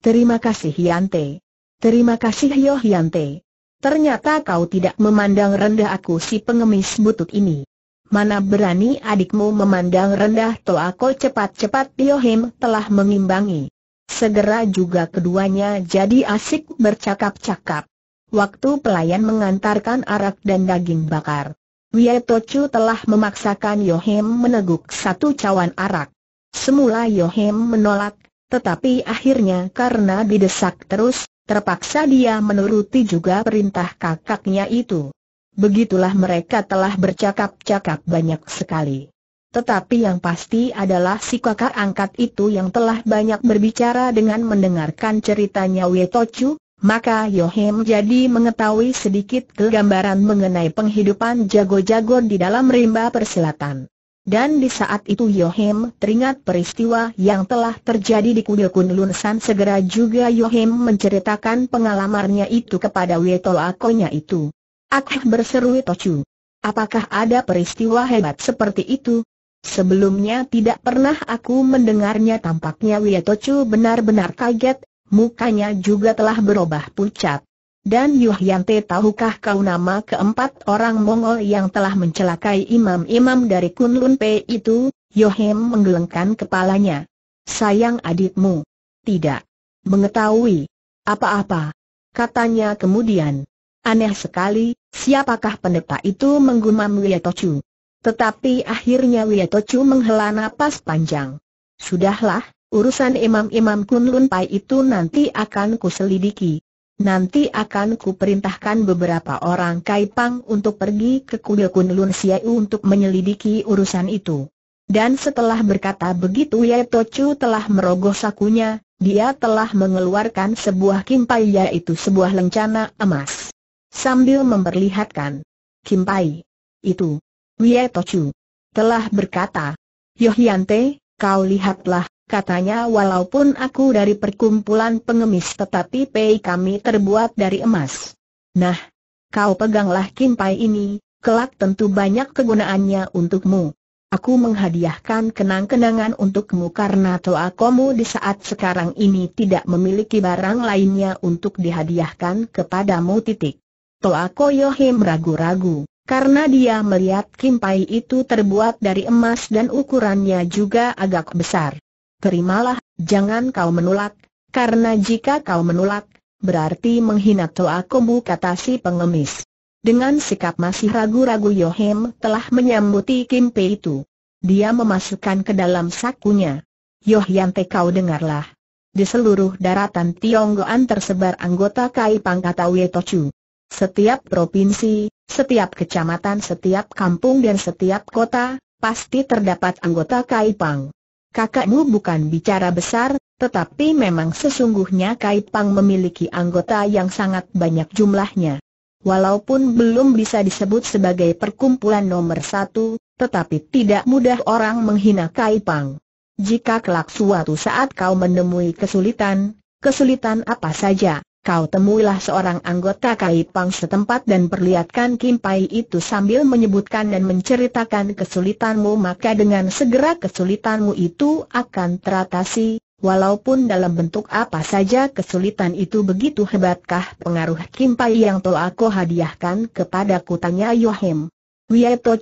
Terima kasih Yante. Terima kasih Yohyante. Ternyata kau tidak memandang rendah aku si pengemis butut ini. Mana berani adikmu memandang rendah aku cepat-cepat Yohim telah mengimbangi. Segera juga keduanya jadi asik bercakap-cakap. Waktu pelayan mengantarkan arak dan daging bakar. Wietochu telah memaksakan Yohim meneguk satu cawan arak. Semula Yohim menolak, tetapi akhirnya karena didesak terus, Terpaksa dia menuruti juga perintah kakaknya itu. Begitulah mereka telah bercakap-cakap banyak sekali. Tetapi yang pasti adalah si kakak angkat itu yang telah banyak berbicara dengan mendengarkan ceritanya Wetochu, maka Yohem jadi mengetahui sedikit kegambaran mengenai penghidupan jago-jago di dalam rimba persilatan. Dan di saat itu Yohem teringat peristiwa yang telah terjadi di kuil Kunlun San segera juga Yohem menceritakan pengalamannya itu kepada Weto Akonya itu. Akh berseru Tochu. Apakah ada peristiwa hebat seperti itu? Sebelumnya tidak pernah aku mendengarnya tampaknya Wietochu benar-benar kaget, mukanya juga telah berubah pucat. Dan Yuhyante tahukah kau nama keempat orang Mongol yang telah mencelakai imam-imam dari Kunlun Pei itu? Yohem menggelengkan kepalanya. Sayang adikmu. Tidak. Mengetahui. Apa-apa. Katanya kemudian. Aneh sekali, siapakah pendeta itu menggumam Wiyatochu. Tetapi akhirnya Wiyatochu menghela napas panjang. Sudahlah, urusan imam-imam Kunlun Pai itu nanti akan kuselidiki. Nanti akan kuperintahkan beberapa orang Kaipang untuk pergi ke kuil Kunlun Siau untuk menyelidiki urusan itu. Dan setelah berkata begitu Ye Tochu telah merogoh sakunya, dia telah mengeluarkan sebuah kimpai yaitu sebuah lencana emas. Sambil memperlihatkan kimpai itu, Ye Tochu telah berkata, Yohyante, kau lihatlah, Katanya walaupun aku dari perkumpulan pengemis tetapi pei kami terbuat dari emas. Nah, kau peganglah kimpai ini, kelak tentu banyak kegunaannya untukmu. Aku menghadiahkan kenang-kenangan untukmu karena toa kamu di saat sekarang ini tidak memiliki barang lainnya untuk dihadiahkan kepadamu titik. Toa Koyohim ragu-ragu, karena dia melihat kimpai itu terbuat dari emas dan ukurannya juga agak besar terimalah, jangan kau menolak, karena jika kau menolak, berarti menghina Toa Kombu kata si pengemis. Dengan sikap masih ragu-ragu Yohem telah menyambuti Kim Pei itu. Dia memasukkan ke dalam sakunya. Yoh, te kau dengarlah. Di seluruh daratan Tionggoan tersebar anggota Kai Pangkata Wetochu. Setiap provinsi, setiap kecamatan, setiap kampung dan setiap kota, pasti terdapat anggota Kai Pang kakakmu bukan bicara besar, tetapi memang sesungguhnya Kai Pang memiliki anggota yang sangat banyak jumlahnya. Walaupun belum bisa disebut sebagai perkumpulan nomor satu, tetapi tidak mudah orang menghina Kai Pang. Jika kelak suatu saat kau menemui kesulitan, kesulitan apa saja, kau temuilah seorang anggota Kaipang setempat dan perlihatkan kimpai itu sambil menyebutkan dan menceritakan kesulitanmu maka dengan segera kesulitanmu itu akan teratasi, walaupun dalam bentuk apa saja kesulitan itu begitu hebatkah pengaruh kimpai yang telah aku hadiahkan kepada tanya Yohem.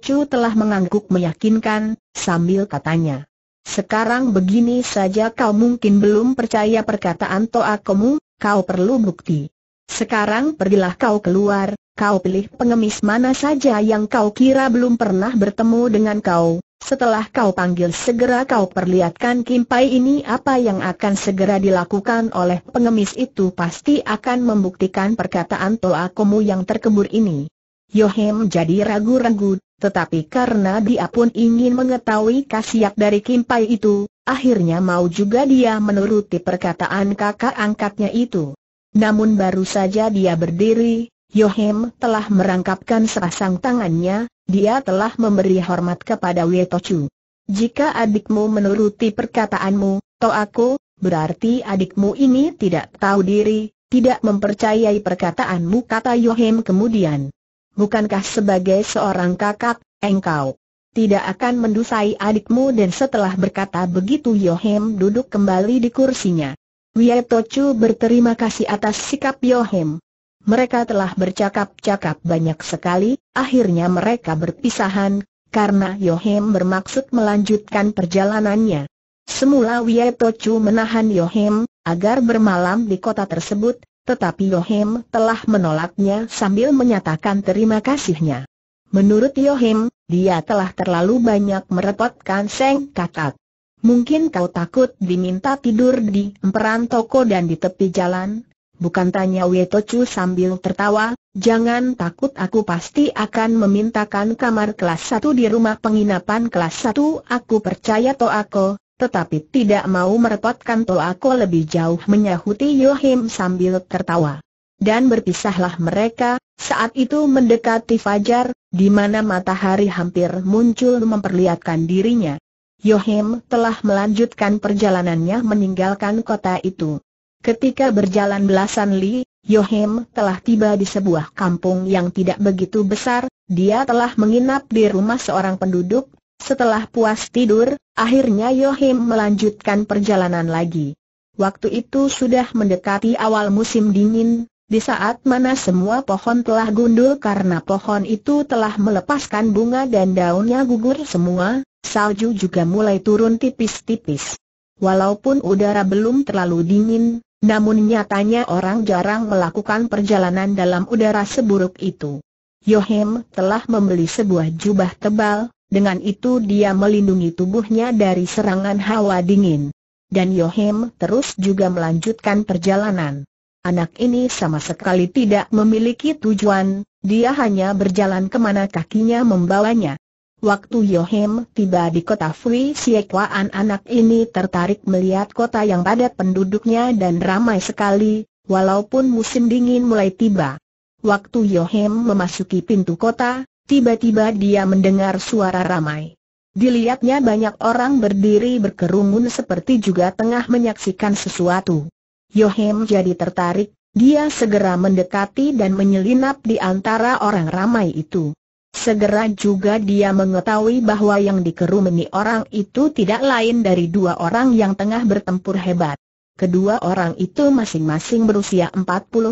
Chu telah mengangguk meyakinkan, sambil katanya. Sekarang begini saja kau mungkin belum percaya perkataan toakomu, kau perlu bukti. Sekarang pergilah kau keluar, kau pilih pengemis mana saja yang kau kira belum pernah bertemu dengan kau. Setelah kau panggil segera kau perlihatkan kimpai ini apa yang akan segera dilakukan oleh pengemis itu pasti akan membuktikan perkataan toakomu yang terkebur ini. Yohem jadi ragu-ragu, tetapi karena dia pun ingin mengetahui khasiat dari Kimpai itu, akhirnya mau juga dia menuruti perkataan kakak angkatnya itu. Namun baru saja dia berdiri, Yohem telah merangkapkan sepasang tangannya, dia telah memberi hormat kepada Wetochu. Jika adikmu menuruti perkataanmu, aku, berarti adikmu ini tidak tahu diri, tidak mempercayai perkataanmu kata Yohem kemudian bukankah sebagai seorang kakak, engkau tidak akan mendusai adikmu dan setelah berkata begitu Yohem duduk kembali di kursinya. Wietochu berterima kasih atas sikap Yohem. Mereka telah bercakap-cakap banyak sekali, akhirnya mereka berpisahan, karena Yohem bermaksud melanjutkan perjalanannya. Semula Wietochu menahan Yohem, agar bermalam di kota tersebut, tetapi Yohim telah menolaknya sambil menyatakan terima kasihnya. Menurut Yohim, dia telah terlalu banyak merepotkan Seng Kakak. Mungkin kau takut diminta tidur di emperan toko dan di tepi jalan? Bukan tanya Wetochu sambil tertawa, jangan takut aku pasti akan memintakan kamar kelas 1 di rumah penginapan kelas 1 aku percaya to aku, tetapi tidak mau merepotkan aku lebih jauh menyahuti Yohim sambil tertawa. Dan berpisahlah mereka, saat itu mendekati fajar, di mana matahari hampir muncul memperlihatkan dirinya. Yohim telah melanjutkan perjalanannya meninggalkan kota itu. Ketika berjalan belasan li, Yohim telah tiba di sebuah kampung yang tidak begitu besar, dia telah menginap di rumah seorang penduduk, setelah puas tidur, akhirnya Yohim melanjutkan perjalanan lagi. Waktu itu sudah mendekati awal musim dingin, di saat mana semua pohon telah gundul karena pohon itu telah melepaskan bunga dan daunnya gugur semua, salju juga mulai turun tipis-tipis. Walaupun udara belum terlalu dingin, namun nyatanya orang jarang melakukan perjalanan dalam udara seburuk itu. Yohem telah membeli sebuah jubah tebal, dengan itu dia melindungi tubuhnya dari serangan hawa dingin. Dan Yohim terus juga melanjutkan perjalanan. Anak ini sama sekali tidak memiliki tujuan, dia hanya berjalan kemana kakinya membawanya. Waktu Yohim tiba di kota Fui Siekwaan anak ini tertarik melihat kota yang padat penduduknya dan ramai sekali, walaupun musim dingin mulai tiba. Waktu Yohim memasuki pintu kota, Tiba-tiba dia mendengar suara ramai. Dilihatnya banyak orang berdiri berkerumun seperti juga tengah menyaksikan sesuatu. Yohem jadi tertarik, dia segera mendekati dan menyelinap di antara orang ramai itu. Segera juga dia mengetahui bahwa yang dikerumuni orang itu tidak lain dari dua orang yang tengah bertempur hebat. Kedua orang itu masing-masing berusia 40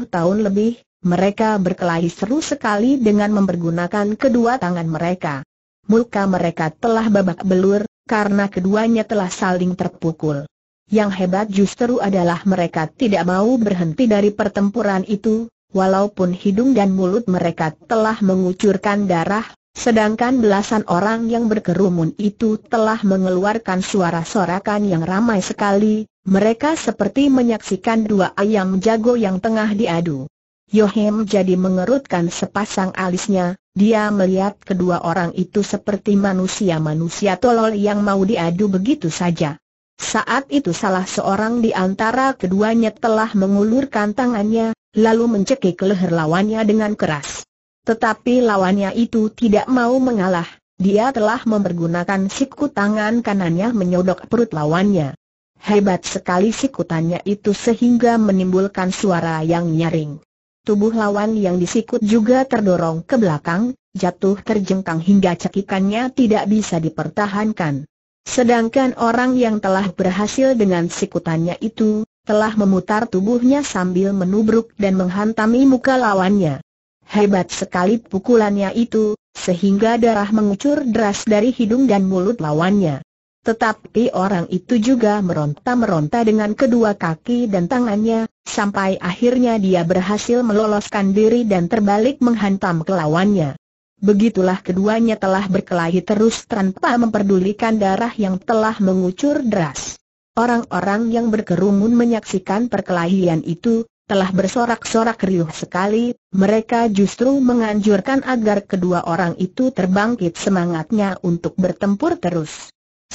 tahun lebih, mereka berkelahi seru sekali dengan mempergunakan kedua tangan mereka. Muka mereka telah babak belur, karena keduanya telah saling terpukul. Yang hebat justru adalah mereka tidak mau berhenti dari pertempuran itu, walaupun hidung dan mulut mereka telah mengucurkan darah, sedangkan belasan orang yang berkerumun itu telah mengeluarkan suara sorakan yang ramai sekali, mereka seperti menyaksikan dua ayam jago yang tengah diadu. Yohem jadi mengerutkan sepasang alisnya, dia melihat kedua orang itu seperti manusia-manusia tolol yang mau diadu begitu saja. Saat itu salah seorang di antara keduanya telah mengulurkan tangannya, lalu mencekik leher lawannya dengan keras. Tetapi lawannya itu tidak mau mengalah, dia telah mempergunakan siku tangan kanannya menyodok perut lawannya. Hebat sekali sikutannya itu sehingga menimbulkan suara yang nyaring. Tubuh lawan yang disikut juga terdorong ke belakang, jatuh terjengkang hingga cekikannya tidak bisa dipertahankan. Sedangkan orang yang telah berhasil dengan sikutannya itu, telah memutar tubuhnya sambil menubruk dan menghantami muka lawannya. Hebat sekali pukulannya itu, sehingga darah mengucur deras dari hidung dan mulut lawannya. Tetapi orang itu juga meronta-meronta dengan kedua kaki dan tangannya, sampai akhirnya dia berhasil meloloskan diri dan terbalik menghantam ke lawannya. Begitulah keduanya telah berkelahi terus tanpa memperdulikan darah yang telah mengucur deras. Orang-orang yang berkerumun menyaksikan perkelahian itu, telah bersorak-sorak riuh sekali, mereka justru menganjurkan agar kedua orang itu terbangkit semangatnya untuk bertempur terus.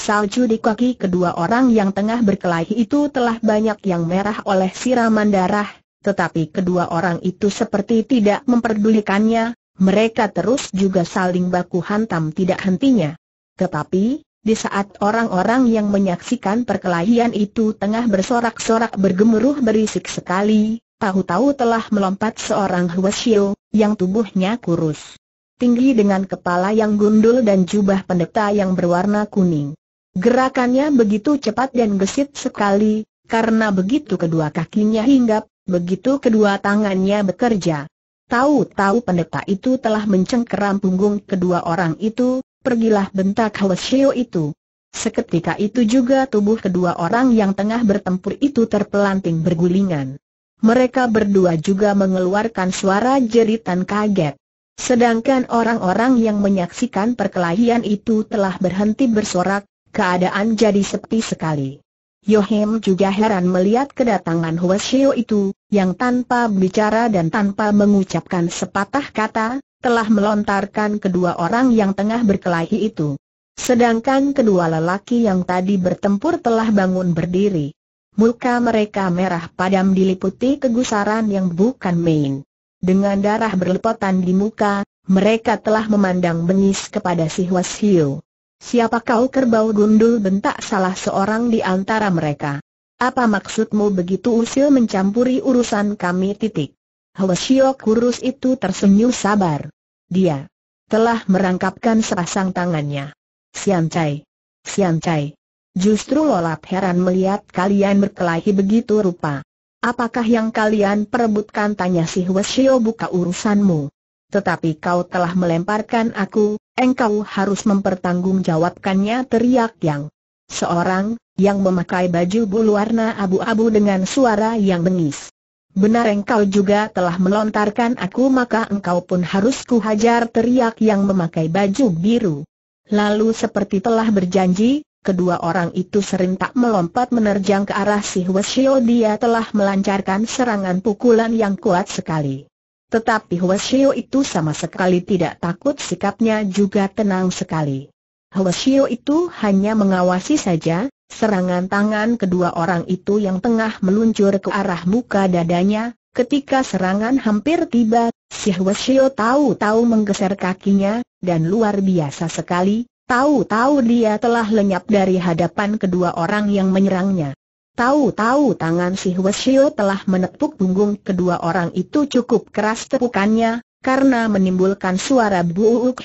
Salju di kaki kedua orang yang tengah berkelahi itu telah banyak yang merah oleh siraman darah, tetapi kedua orang itu seperti tidak memperdulikannya, mereka terus juga saling baku hantam tidak hentinya. Tetapi, di saat orang-orang yang menyaksikan perkelahian itu tengah bersorak-sorak bergemuruh berisik sekali, tahu-tahu telah melompat seorang Huasio, yang tubuhnya kurus. Tinggi dengan kepala yang gundul dan jubah pendeta yang berwarna kuning. Gerakannya begitu cepat dan gesit sekali, karena begitu kedua kakinya hinggap, begitu kedua tangannya bekerja. Tahu-tahu pendeta itu telah mencengkeram punggung kedua orang itu, pergilah bentak Hwasyo itu. Seketika itu juga tubuh kedua orang yang tengah bertempur itu terpelanting bergulingan. Mereka berdua juga mengeluarkan suara jeritan kaget. Sedangkan orang-orang yang menyaksikan perkelahian itu telah berhenti bersorak, keadaan jadi sepi sekali. Yohem juga heran melihat kedatangan Huashio itu, yang tanpa bicara dan tanpa mengucapkan sepatah kata, telah melontarkan kedua orang yang tengah berkelahi itu. Sedangkan kedua lelaki yang tadi bertempur telah bangun berdiri. Muka mereka merah padam diliputi kegusaran yang bukan main. Dengan darah berlepotan di muka, mereka telah memandang bengis kepada si Huashio. Siapa kau kerbau gundul bentak salah seorang di antara mereka. Apa maksudmu begitu usil mencampuri urusan kami titik? Hwasyo kurus itu tersenyum sabar. Dia telah merangkapkan sepasang tangannya. Sian Chai. Justru lolap heran melihat kalian berkelahi begitu rupa. Apakah yang kalian perebutkan tanya si Hwasyo buka urusanmu. Tetapi kau telah melemparkan aku, Engkau harus mempertanggungjawabkannya teriak yang seorang yang memakai baju bulu warna abu-abu dengan suara yang bengis. Benar engkau juga telah melontarkan aku maka engkau pun harus kuhajar teriak yang memakai baju biru. Lalu seperti telah berjanji, kedua orang itu serentak melompat menerjang ke arah si Wesio dia telah melancarkan serangan pukulan yang kuat sekali. Tetapi Hwasyo itu sama sekali tidak takut sikapnya juga tenang sekali. Hwasyo itu hanya mengawasi saja, serangan tangan kedua orang itu yang tengah meluncur ke arah muka dadanya, ketika serangan hampir tiba, si Hwasyo tahu-tahu menggeser kakinya, dan luar biasa sekali, tahu-tahu dia telah lenyap dari hadapan kedua orang yang menyerangnya. Tahu-tahu tangan si Hwesio telah menepuk punggung kedua orang itu cukup keras tepukannya, karena menimbulkan suara buuk.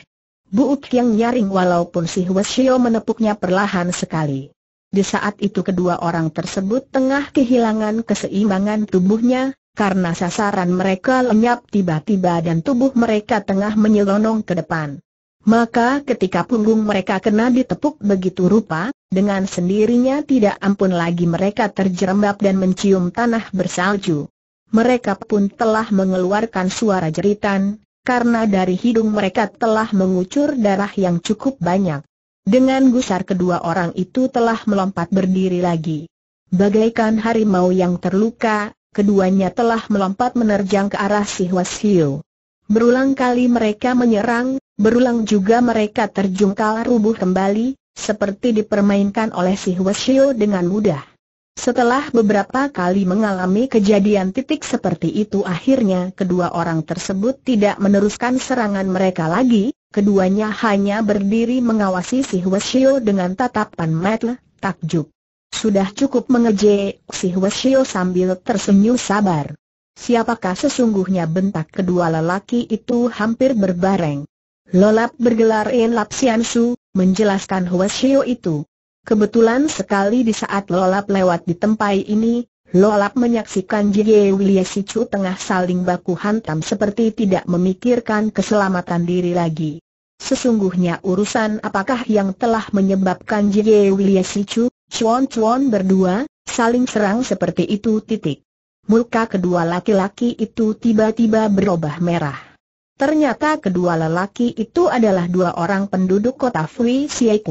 Buuk yang nyaring walaupun si Hwesio menepuknya perlahan sekali. Di saat itu kedua orang tersebut tengah kehilangan keseimbangan tubuhnya, karena sasaran mereka lenyap tiba-tiba dan tubuh mereka tengah menyelonong ke depan. Maka ketika punggung mereka kena ditepuk begitu rupa, dengan sendirinya tidak ampun lagi mereka terjerembab dan mencium tanah bersalju. Mereka pun telah mengeluarkan suara jeritan, karena dari hidung mereka telah mengucur darah yang cukup banyak. Dengan gusar kedua orang itu telah melompat berdiri lagi. Bagaikan harimau yang terluka, keduanya telah melompat menerjang ke arah si Huasiu. Berulang kali mereka menyerang, berulang juga mereka terjungkal rubuh kembali, seperti dipermainkan oleh si Huesio dengan mudah. Setelah beberapa kali mengalami kejadian titik seperti itu akhirnya kedua orang tersebut tidak meneruskan serangan mereka lagi, keduanya hanya berdiri mengawasi si Huesio dengan tatapan mata takjub. Sudah cukup mengejek si Huesio sambil tersenyum sabar. Siapakah sesungguhnya bentak kedua lelaki itu hampir berbareng. Lolap bergelar In Lapsian Su, menjelaskan Hueshio itu. Kebetulan sekali di saat Lolap lewat di tempat ini, Lolap menyaksikan Jie Chu tengah saling baku hantam seperti tidak memikirkan keselamatan diri lagi. Sesungguhnya urusan apakah yang telah menyebabkan Jie Chu, Chuan Chuan berdua, saling serang seperti itu titik. Muka kedua laki-laki itu tiba-tiba berubah merah. Ternyata kedua lelaki itu adalah dua orang penduduk kota Fui Siai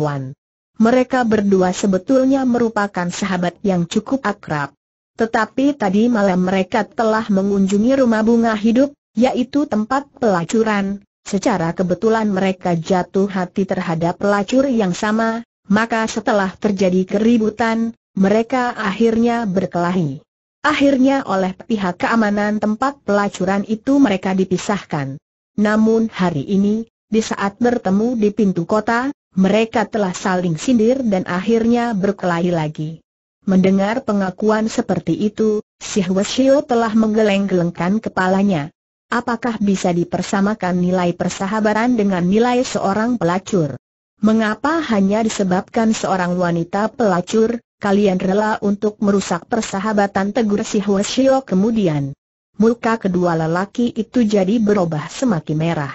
Mereka berdua sebetulnya merupakan sahabat yang cukup akrab. Tetapi tadi malam mereka telah mengunjungi rumah bunga hidup, yaitu tempat pelacuran. Secara kebetulan mereka jatuh hati terhadap pelacur yang sama, maka setelah terjadi keributan, mereka akhirnya berkelahi. Akhirnya oleh pihak keamanan tempat pelacuran itu mereka dipisahkan. Namun hari ini, di saat bertemu di pintu kota, mereka telah saling sindir dan akhirnya berkelahi lagi. Mendengar pengakuan seperti itu, si Hwasyo telah menggeleng-gelengkan kepalanya. Apakah bisa dipersamakan nilai persahabaran dengan nilai seorang pelacur? Mengapa hanya disebabkan seorang wanita pelacur, kalian rela untuk merusak persahabatan tegur si Hwasyo kemudian? muka kedua lelaki itu jadi berubah semakin merah.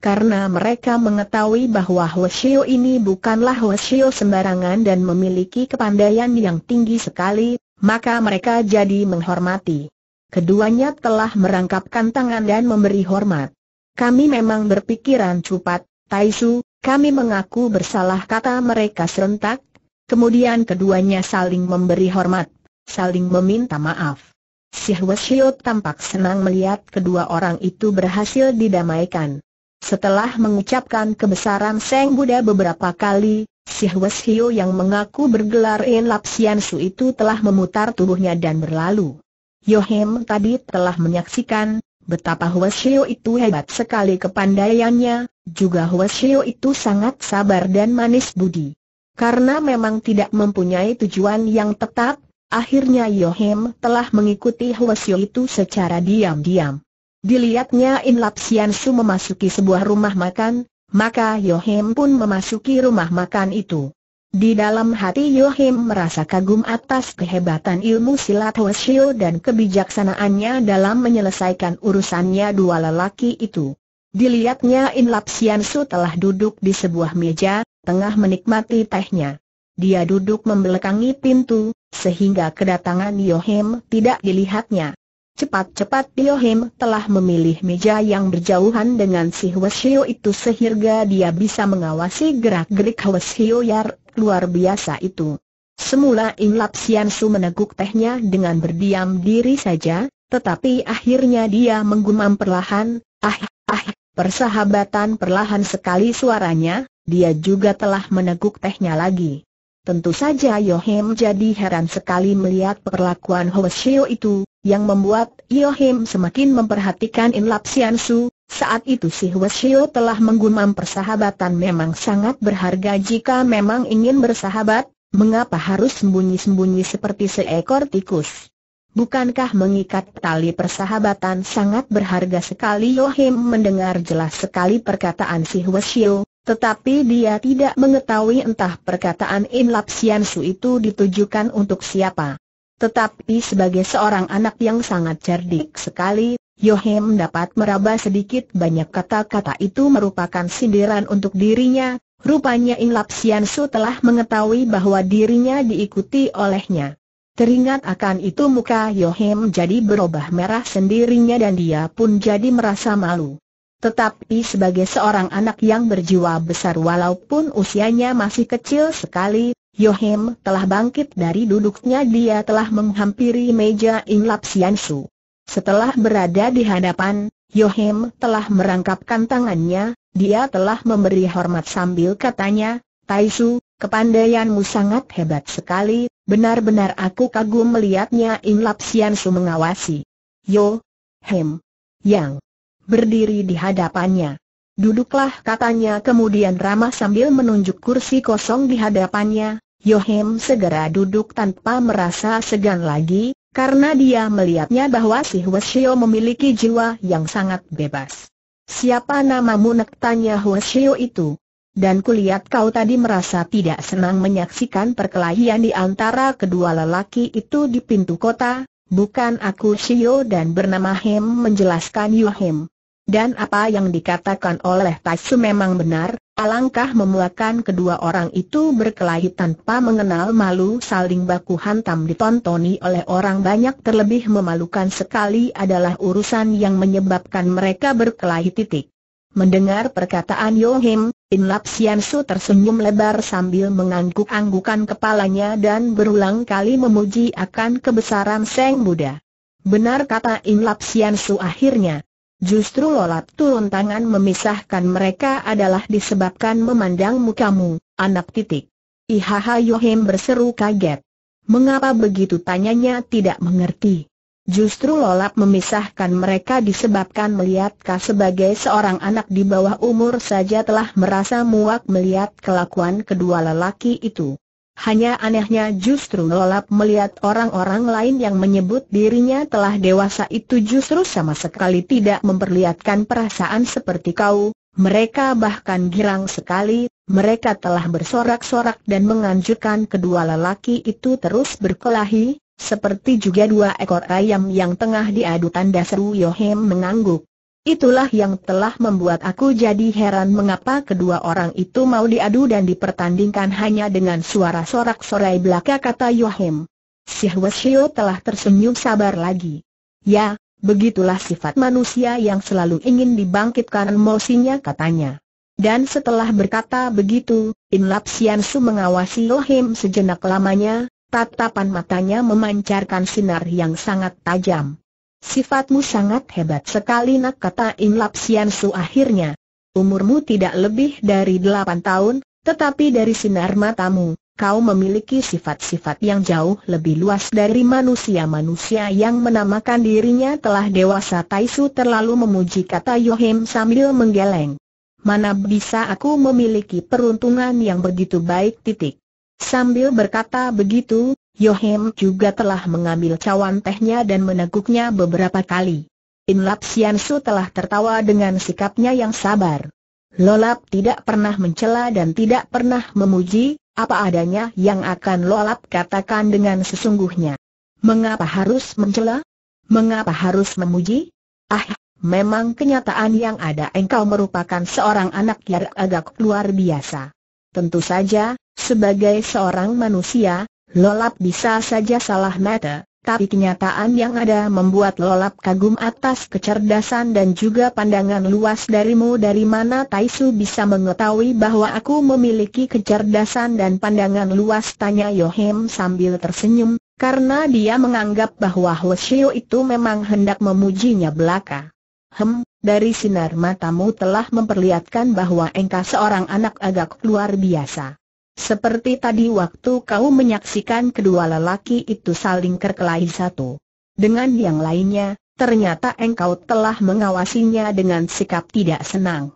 Karena mereka mengetahui bahwa Hoshio ini bukanlah Hoshio sembarangan dan memiliki kepandaian yang tinggi sekali, maka mereka jadi menghormati. Keduanya telah merangkapkan tangan dan memberi hormat. Kami memang berpikiran cepat, Taisu, kami mengaku bersalah kata mereka serentak, kemudian keduanya saling memberi hormat, saling meminta maaf. Si Hwasyo tampak senang melihat kedua orang itu berhasil didamaikan. Setelah mengucapkan kebesaran Seng Buddha beberapa kali, si Hwasyo yang mengaku bergelar In Sian Su itu telah memutar tubuhnya dan berlalu. Yohem tadi telah menyaksikan betapa Hwasyo itu hebat sekali kepandaiannya, juga Hwasyo itu sangat sabar dan manis budi. Karena memang tidak mempunyai tujuan yang tetap, Akhirnya Yohim telah mengikuti Huasio itu secara diam-diam. Dilihatnya In Lap Sian Su memasuki sebuah rumah makan, maka Yohim pun memasuki rumah makan itu. Di dalam hati Yohim merasa kagum atas kehebatan ilmu silat Huasio dan kebijaksanaannya dalam menyelesaikan urusannya dua lelaki itu. Dilihatnya In Lap Sian Su telah duduk di sebuah meja, tengah menikmati tehnya. Dia duduk membelakangi pintu, sehingga kedatangan Yohem tidak dilihatnya. Cepat-cepat Yohem telah memilih meja yang berjauhan dengan si Hweshio itu sehingga dia bisa mengawasi gerak-gerik Hweshio Yar luar biasa itu. Semula In Lap Sian Su meneguk tehnya dengan berdiam diri saja, tetapi akhirnya dia menggumam perlahan, ah, ah, persahabatan perlahan sekali suaranya, dia juga telah meneguk tehnya lagi. Tentu saja Yohim jadi heran sekali melihat perlakuan Hoesio itu, yang membuat Yohim semakin memperhatikan Inlap Su. Saat itu si Hoesio telah menggumam persahabatan memang sangat berharga jika memang ingin bersahabat, mengapa harus sembunyi-sembunyi seperti seekor tikus? Bukankah mengikat tali persahabatan sangat berharga sekali Yohim mendengar jelas sekali perkataan si Hwasyo, tetapi dia tidak mengetahui entah perkataan In Lap Sian Su itu ditujukan untuk siapa. Tetapi sebagai seorang anak yang sangat cerdik sekali, Yohim dapat meraba sedikit banyak kata-kata itu merupakan sindiran untuk dirinya, rupanya In Lap Sian Su telah mengetahui bahwa dirinya diikuti olehnya. Teringat akan itu muka Yohem jadi berubah merah sendirinya dan dia pun jadi merasa malu. Tetapi sebagai seorang anak yang berjiwa besar walaupun usianya masih kecil sekali, Yohim telah bangkit dari duduknya dia telah menghampiri meja Inlap Siansu. Setelah berada di hadapan, Yohim telah merangkapkan tangannya, dia telah memberi hormat sambil katanya, Taisu, kepandaianmu sangat hebat sekali, benar-benar aku kagum melihatnya Inlap Siansu mengawasi. Yo, Yang berdiri di hadapannya. Duduklah katanya kemudian ramah sambil menunjuk kursi kosong di hadapannya, Yohem segera duduk tanpa merasa segan lagi, karena dia melihatnya bahwa si Hwasyo memiliki jiwa yang sangat bebas. Siapa namamu nak tanya Hwasyo itu? Dan kulihat kau tadi merasa tidak senang menyaksikan perkelahian di antara kedua lelaki itu di pintu kota, bukan aku Shio dan bernama Hem menjelaskan Yohem. Dan apa yang dikatakan oleh Tasu memang benar, alangkah memuakan kedua orang itu berkelahi tanpa mengenal malu saling baku hantam ditontoni oleh orang banyak terlebih memalukan sekali adalah urusan yang menyebabkan mereka berkelahi titik. Mendengar perkataan Yohim, In Lap Su tersenyum lebar sambil mengangguk-anggukan kepalanya dan berulang kali memuji akan kebesaran Seng Buddha. Benar kata In Lap Su akhirnya, Justru lolap turun tangan memisahkan mereka adalah disebabkan memandang mukamu, anak titik. Ihaha Yohim berseru kaget. Mengapa begitu tanyanya tidak mengerti. Justru lolap memisahkan mereka disebabkan melihat Ka sebagai seorang anak di bawah umur saja telah merasa muak melihat kelakuan kedua lelaki itu. Hanya anehnya justru lelap melihat orang-orang lain yang menyebut dirinya telah dewasa itu justru sama sekali tidak memperlihatkan perasaan seperti kau, mereka bahkan girang sekali, mereka telah bersorak-sorak dan menganjurkan kedua lelaki itu terus berkelahi, seperti juga dua ekor ayam yang tengah diadu tanda seru Yohem mengangguk. Itulah yang telah membuat aku jadi heran mengapa kedua orang itu mau diadu dan dipertandingkan hanya dengan suara sorak-sorai belaka kata Yohim. Si Hwasyo telah tersenyum sabar lagi. Ya, begitulah sifat manusia yang selalu ingin dibangkitkan emosinya katanya. Dan setelah berkata begitu, Inlap Siansu mengawasi Yohim sejenak lamanya, tatapan matanya memancarkan sinar yang sangat tajam. Sifatmu sangat hebat sekali nak kata In Lap Sian Su akhirnya. Umurmu tidak lebih dari delapan tahun, tetapi dari sinar matamu, kau memiliki sifat-sifat yang jauh lebih luas dari manusia-manusia yang menamakan dirinya telah dewasa Taisu terlalu memuji kata Yohim sambil menggeleng. Mana bisa aku memiliki peruntungan yang begitu baik titik. Sambil berkata begitu, Yohem juga telah mengambil cawan tehnya dan meneguknya beberapa kali. Sian Su telah tertawa dengan sikapnya yang sabar. Lolap tidak pernah mencela dan tidak pernah memuji, apa adanya yang akan Lolap katakan dengan sesungguhnya. Mengapa harus mencela? Mengapa harus memuji? Ah, memang kenyataan yang ada engkau merupakan seorang anak yang agak luar biasa. Tentu saja, sebagai seorang manusia, Lolap bisa saja salah mata, tapi kenyataan yang ada membuat Lolap kagum atas kecerdasan dan juga pandangan luas darimu dari mana Taisu bisa mengetahui bahwa aku memiliki kecerdasan dan pandangan luas tanya Yohem sambil tersenyum, karena dia menganggap bahwa Hoshio itu memang hendak memujinya belaka. Hem, dari sinar matamu telah memperlihatkan bahwa engkau seorang anak agak luar biasa. Seperti tadi waktu kau menyaksikan kedua lelaki itu saling berkelahi satu dengan yang lainnya, ternyata engkau telah mengawasinya dengan sikap tidak senang.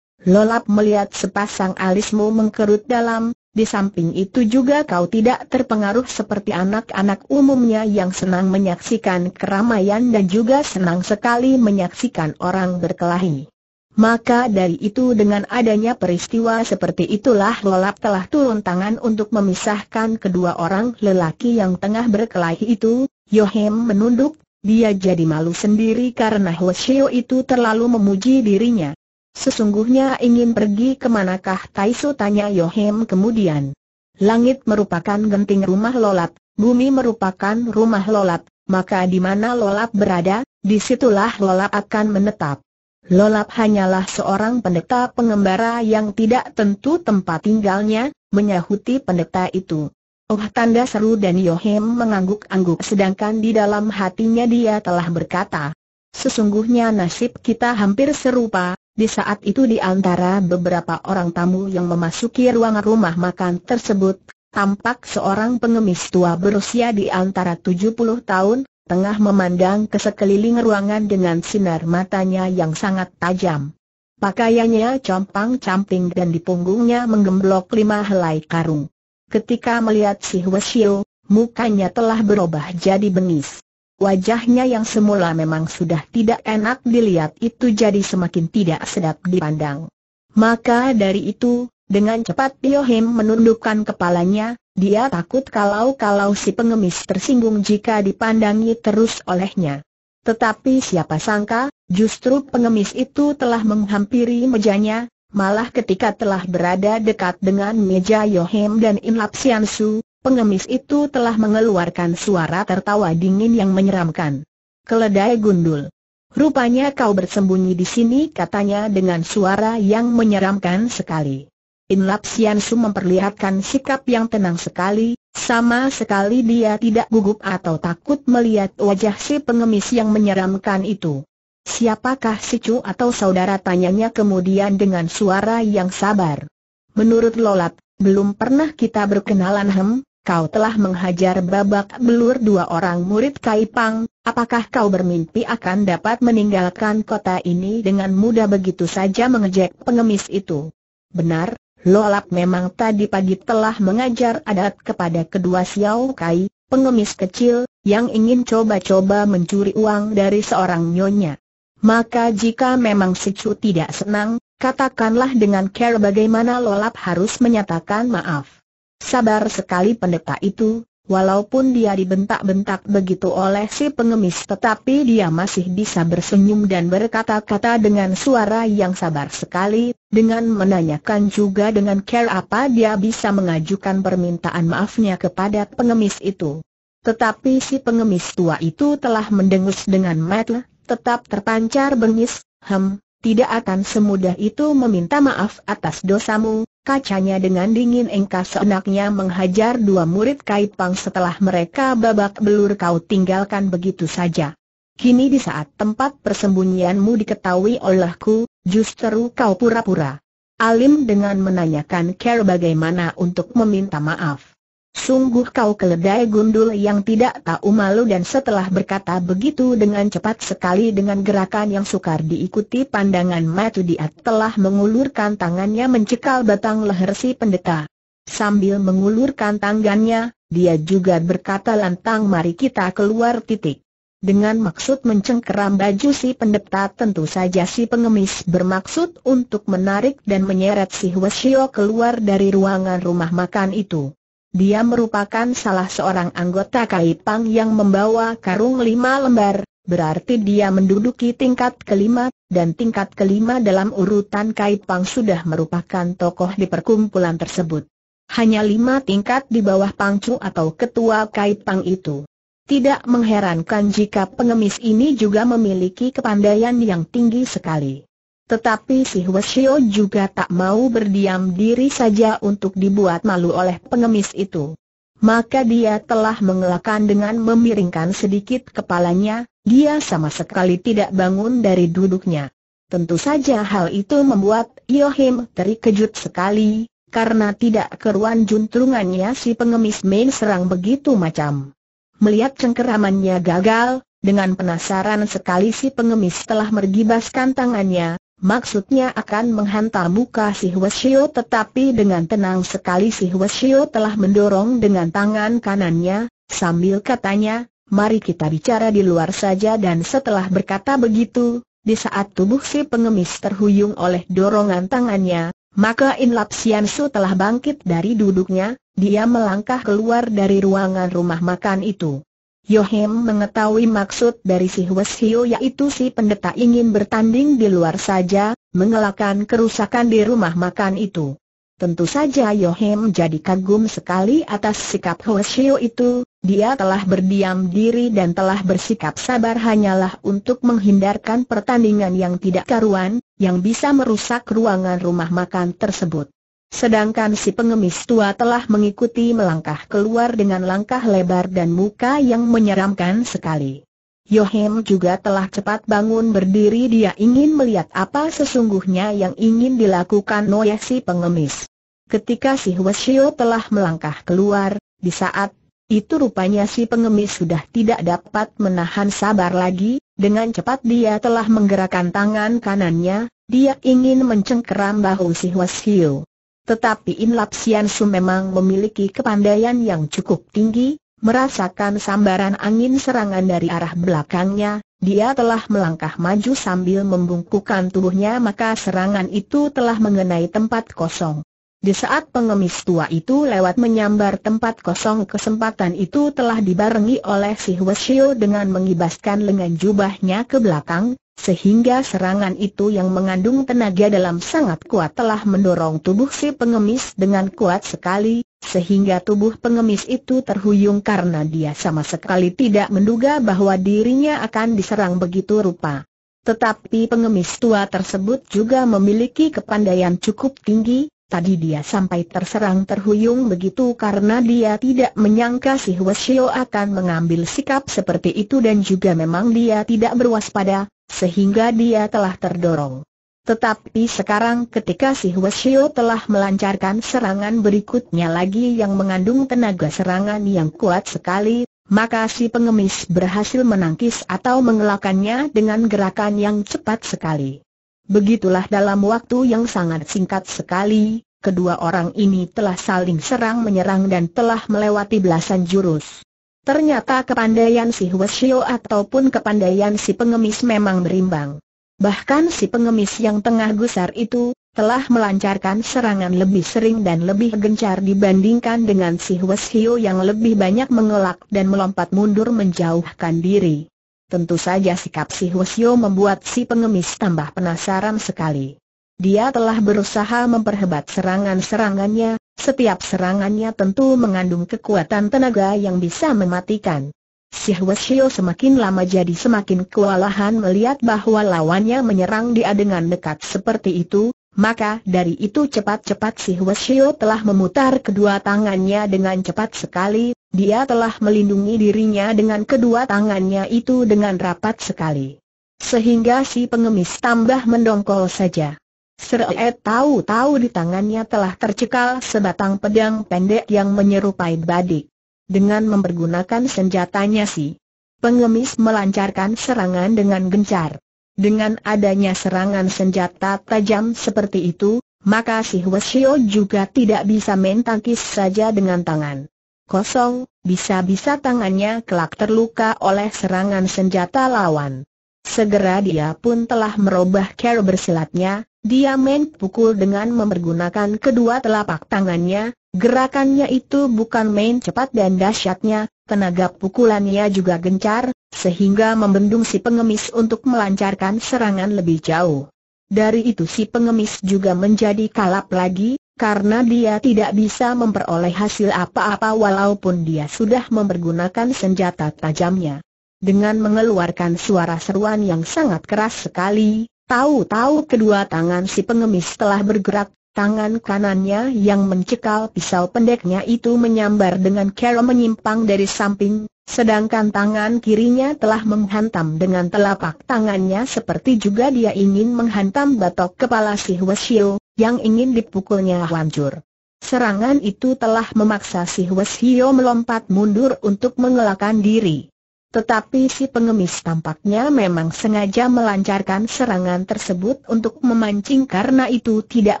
Lolap melihat sepasang alismu mengkerut dalam, di samping itu juga kau tidak terpengaruh seperti anak-anak umumnya yang senang menyaksikan keramaian dan juga senang sekali menyaksikan orang berkelahi. Maka dari itu dengan adanya peristiwa seperti itulah Lolap telah turun tangan untuk memisahkan kedua orang lelaki yang tengah berkelahi itu, Yohem menunduk, dia jadi malu sendiri karena Hoseo itu terlalu memuji dirinya. Sesungguhnya ingin pergi ke manakah Taiso tanya Yohem kemudian. Langit merupakan genting rumah lolap, bumi merupakan rumah lolap, maka di mana lolap berada, disitulah lolap akan menetap. Lolap hanyalah seorang pendeta pengembara yang tidak tentu tempat tinggalnya, menyahuti pendeta itu. Oh tanda seru dan Yohem mengangguk-angguk sedangkan di dalam hatinya dia telah berkata, Sesungguhnya nasib kita hampir serupa, di saat itu di antara beberapa orang tamu yang memasuki ruang rumah makan tersebut, tampak seorang pengemis tua berusia di antara 70 tahun, tengah memandang ke sekeliling ruangan dengan sinar matanya yang sangat tajam. Pakaiannya compang-camping dan di punggungnya menggemblok lima helai karung. Ketika melihat si Huesio, mukanya telah berubah jadi bengis. Wajahnya yang semula memang sudah tidak enak dilihat itu jadi semakin tidak sedap dipandang. Maka dari itu, dengan cepat Him menundukkan kepalanya, dia takut kalau-kalau si pengemis tersinggung jika dipandangi terus olehnya. Tetapi siapa sangka, justru pengemis itu telah menghampiri mejanya, malah ketika telah berada dekat dengan meja Yohem dan Inlap Su, pengemis itu telah mengeluarkan suara tertawa dingin yang menyeramkan. Keledai gundul. Rupanya kau bersembunyi di sini katanya dengan suara yang menyeramkan sekali. In Sian Su memperlihatkan sikap yang tenang sekali, sama sekali dia tidak gugup atau takut melihat wajah si pengemis yang menyeramkan itu. Siapakah si Chu atau saudara tanyanya kemudian dengan suara yang sabar. Menurut Lolat, belum pernah kita berkenalan hem, kau telah menghajar babak belur dua orang murid Kai Pang. apakah kau bermimpi akan dapat meninggalkan kota ini dengan mudah begitu saja mengejek pengemis itu? Benar, Lolap memang tadi pagi telah mengajar adat kepada kedua Xiao Kai, pengemis kecil, yang ingin coba-coba mencuri uang dari seorang nyonya. Maka jika memang si Chu tidak senang, katakanlah dengan care bagaimana Lolap harus menyatakan maaf. Sabar sekali pendeta itu, Walaupun dia dibentak-bentak begitu oleh si pengemis tetapi dia masih bisa bersenyum dan berkata-kata dengan suara yang sabar sekali, dengan menanyakan juga dengan care apa dia bisa mengajukan permintaan maafnya kepada pengemis itu. Tetapi si pengemis tua itu telah mendengus dengan mata, tetap terpancar bengis, hem, tidak akan semudah itu meminta maaf atas dosamu, kacanya dengan dingin engkau seenaknya menghajar dua murid kait pang setelah mereka babak belur kau tinggalkan begitu saja. Kini di saat tempat persembunyianmu diketahui olehku, justru kau pura-pura. Alim dengan menanyakan Care bagaimana untuk meminta maaf. Sungguh kau keledai gundul yang tidak tahu malu dan setelah berkata begitu dengan cepat sekali dengan gerakan yang sukar diikuti pandangan matu dia telah mengulurkan tangannya mencekal batang leher si pendeta. Sambil mengulurkan tangannya, dia juga berkata lantang mari kita keluar titik. Dengan maksud mencengkeram baju si pendeta tentu saja si pengemis bermaksud untuk menarik dan menyeret si Hwasyo keluar dari ruangan rumah makan itu. Dia merupakan salah seorang anggota Kaipang yang membawa karung lima lembar, berarti dia menduduki tingkat kelima, dan tingkat kelima dalam urutan Kaipang sudah merupakan tokoh di perkumpulan tersebut. Hanya lima tingkat di bawah Pangcu atau ketua Kaipang itu. Tidak mengherankan jika pengemis ini juga memiliki kepandaian yang tinggi sekali. Tetapi si Hwasyo juga tak mau berdiam diri saja untuk dibuat malu oleh pengemis itu. Maka dia telah mengelakkan dengan memiringkan sedikit kepalanya, dia sama sekali tidak bangun dari duduknya. Tentu saja hal itu membuat Yohim terkejut sekali, karena tidak keruan juntrungannya si pengemis main serang begitu macam. Melihat cengkeramannya gagal, dengan penasaran sekali si pengemis telah mergibaskan tangannya, Maksudnya akan menghantar muka si Huesio tetapi dengan tenang sekali si Huesio telah mendorong dengan tangan kanannya, sambil katanya, mari kita bicara di luar saja dan setelah berkata begitu, di saat tubuh si pengemis terhuyung oleh dorongan tangannya, maka Inlap Siansu telah bangkit dari duduknya, dia melangkah keluar dari ruangan rumah makan itu. Yohim mengetahui maksud dari si Hwes Hiu yaitu si pendeta ingin bertanding di luar saja, mengelakkan kerusakan di rumah makan itu. Tentu saja Yohim jadi kagum sekali atas sikap Hwes Hiu itu, dia telah berdiam diri dan telah bersikap sabar hanyalah untuk menghindarkan pertandingan yang tidak karuan, yang bisa merusak ruangan rumah makan tersebut. Sedangkan si pengemis tua telah mengikuti melangkah keluar dengan langkah lebar dan muka yang menyeramkan sekali. Yohem juga telah cepat bangun berdiri dia ingin melihat apa sesungguhnya yang ingin dilakukan Noe si pengemis. Ketika si Hwasyo telah melangkah keluar, di saat itu rupanya si pengemis sudah tidak dapat menahan sabar lagi, dengan cepat dia telah menggerakkan tangan kanannya, dia ingin mencengkeram bahu si Hwasyo. Tetapi Lap Sian Su memang memiliki kepandaian yang cukup tinggi, merasakan sambaran angin serangan dari arah belakangnya, dia telah melangkah maju sambil membungkukkan tubuhnya maka serangan itu telah mengenai tempat kosong. Di saat pengemis tua itu lewat menyambar tempat kosong kesempatan itu telah dibarengi oleh si Hwesio dengan mengibaskan lengan jubahnya ke belakang, sehingga serangan itu yang mengandung tenaga dalam sangat kuat telah mendorong tubuh si pengemis dengan kuat sekali, sehingga tubuh pengemis itu terhuyung karena dia sama sekali tidak menduga bahwa dirinya akan diserang begitu rupa. Tetapi pengemis tua tersebut juga memiliki kepandaian cukup tinggi, tadi dia sampai terserang terhuyung begitu karena dia tidak menyangka si Hwasyo akan mengambil sikap seperti itu dan juga memang dia tidak berwaspada, sehingga dia telah terdorong. Tetapi sekarang ketika si Huasio telah melancarkan serangan berikutnya lagi yang mengandung tenaga serangan yang kuat sekali, maka si pengemis berhasil menangkis atau mengelakannya dengan gerakan yang cepat sekali. Begitulah dalam waktu yang sangat singkat sekali, kedua orang ini telah saling serang menyerang dan telah melewati belasan jurus. Ternyata kepandaian si Huesio ataupun kepandaian si pengemis memang berimbang. Bahkan si pengemis yang tengah gusar itu, telah melancarkan serangan lebih sering dan lebih gencar dibandingkan dengan si Huesio yang lebih banyak mengelak dan melompat mundur menjauhkan diri. Tentu saja sikap si Huesio membuat si pengemis tambah penasaran sekali. Dia telah berusaha memperhebat serangan-serangannya, setiap serangannya tentu mengandung kekuatan tenaga yang bisa mematikan. Si Huashio semakin lama jadi semakin kewalahan melihat bahwa lawannya menyerang dia dengan dekat seperti itu, maka dari itu cepat-cepat si Huashio telah memutar kedua tangannya dengan cepat sekali, dia telah melindungi dirinya dengan kedua tangannya itu dengan rapat sekali. Sehingga si pengemis tambah mendongkol saja. Seret tahu-tahu di tangannya telah tercekal sebatang pedang pendek yang menyerupai badik. Dengan mempergunakan senjatanya si pengemis melancarkan serangan dengan gencar. Dengan adanya serangan senjata tajam seperti itu, maka si Hwasyo juga tidak bisa main tangkis saja dengan tangan kosong, bisa-bisa tangannya kelak terluka oleh serangan senjata lawan. Segera dia pun telah merubah cara bersilatnya, dia main pukul dengan mempergunakan kedua telapak tangannya, gerakannya itu bukan main cepat dan dahsyatnya, tenaga pukulannya juga gencar, sehingga membendung si pengemis untuk melancarkan serangan lebih jauh. Dari itu si pengemis juga menjadi kalap lagi, karena dia tidak bisa memperoleh hasil apa-apa walaupun dia sudah mempergunakan senjata tajamnya. Dengan mengeluarkan suara seruan yang sangat keras sekali, tahu-tahu kedua tangan si pengemis telah bergerak, tangan kanannya yang mencekal pisau pendeknya itu menyambar dengan cara menyimpang dari samping, sedangkan tangan kirinya telah menghantam dengan telapak tangannya seperti juga dia ingin menghantam batok kepala si Hwesio, yang ingin dipukulnya hancur. Serangan itu telah memaksa si Hwesio melompat mundur untuk mengelakkan diri. Tetapi si pengemis tampaknya memang sengaja melancarkan serangan tersebut untuk memancing karena itu tidak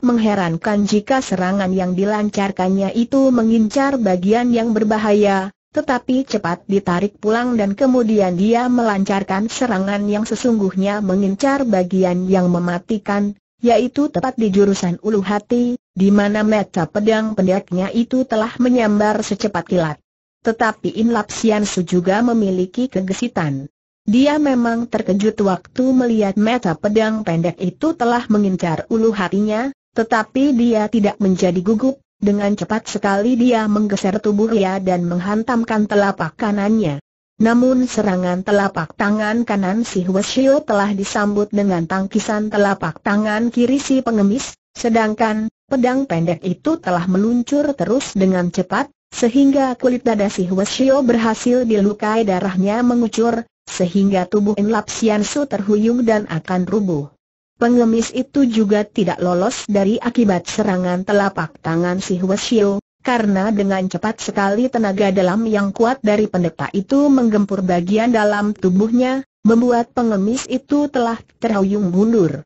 mengherankan jika serangan yang dilancarkannya itu mengincar bagian yang berbahaya, tetapi cepat ditarik pulang dan kemudian dia melancarkan serangan yang sesungguhnya mengincar bagian yang mematikan, yaitu tepat di jurusan ulu hati, di mana meta pedang pendeknya itu telah menyambar secepat kilat. Tetapi Lap Sian Su juga memiliki kegesitan. Dia memang terkejut waktu melihat meta pedang pendek itu telah mengincar ulu hatinya, tetapi dia tidak menjadi gugup, dengan cepat sekali dia menggeser tubuhnya dan menghantamkan telapak kanannya. Namun serangan telapak tangan kanan si Huasio telah disambut dengan tangkisan telapak tangan kiri si pengemis, sedangkan pedang pendek itu telah meluncur terus dengan cepat, sehingga kulit dada si Hueshio berhasil dilukai darahnya mengucur, sehingga tubuh Enlap Siansu terhuyung dan akan rubuh. Pengemis itu juga tidak lolos dari akibat serangan telapak tangan si Hueshio, karena dengan cepat sekali tenaga dalam yang kuat dari pendeta itu menggempur bagian dalam tubuhnya, membuat pengemis itu telah terhuyung mundur.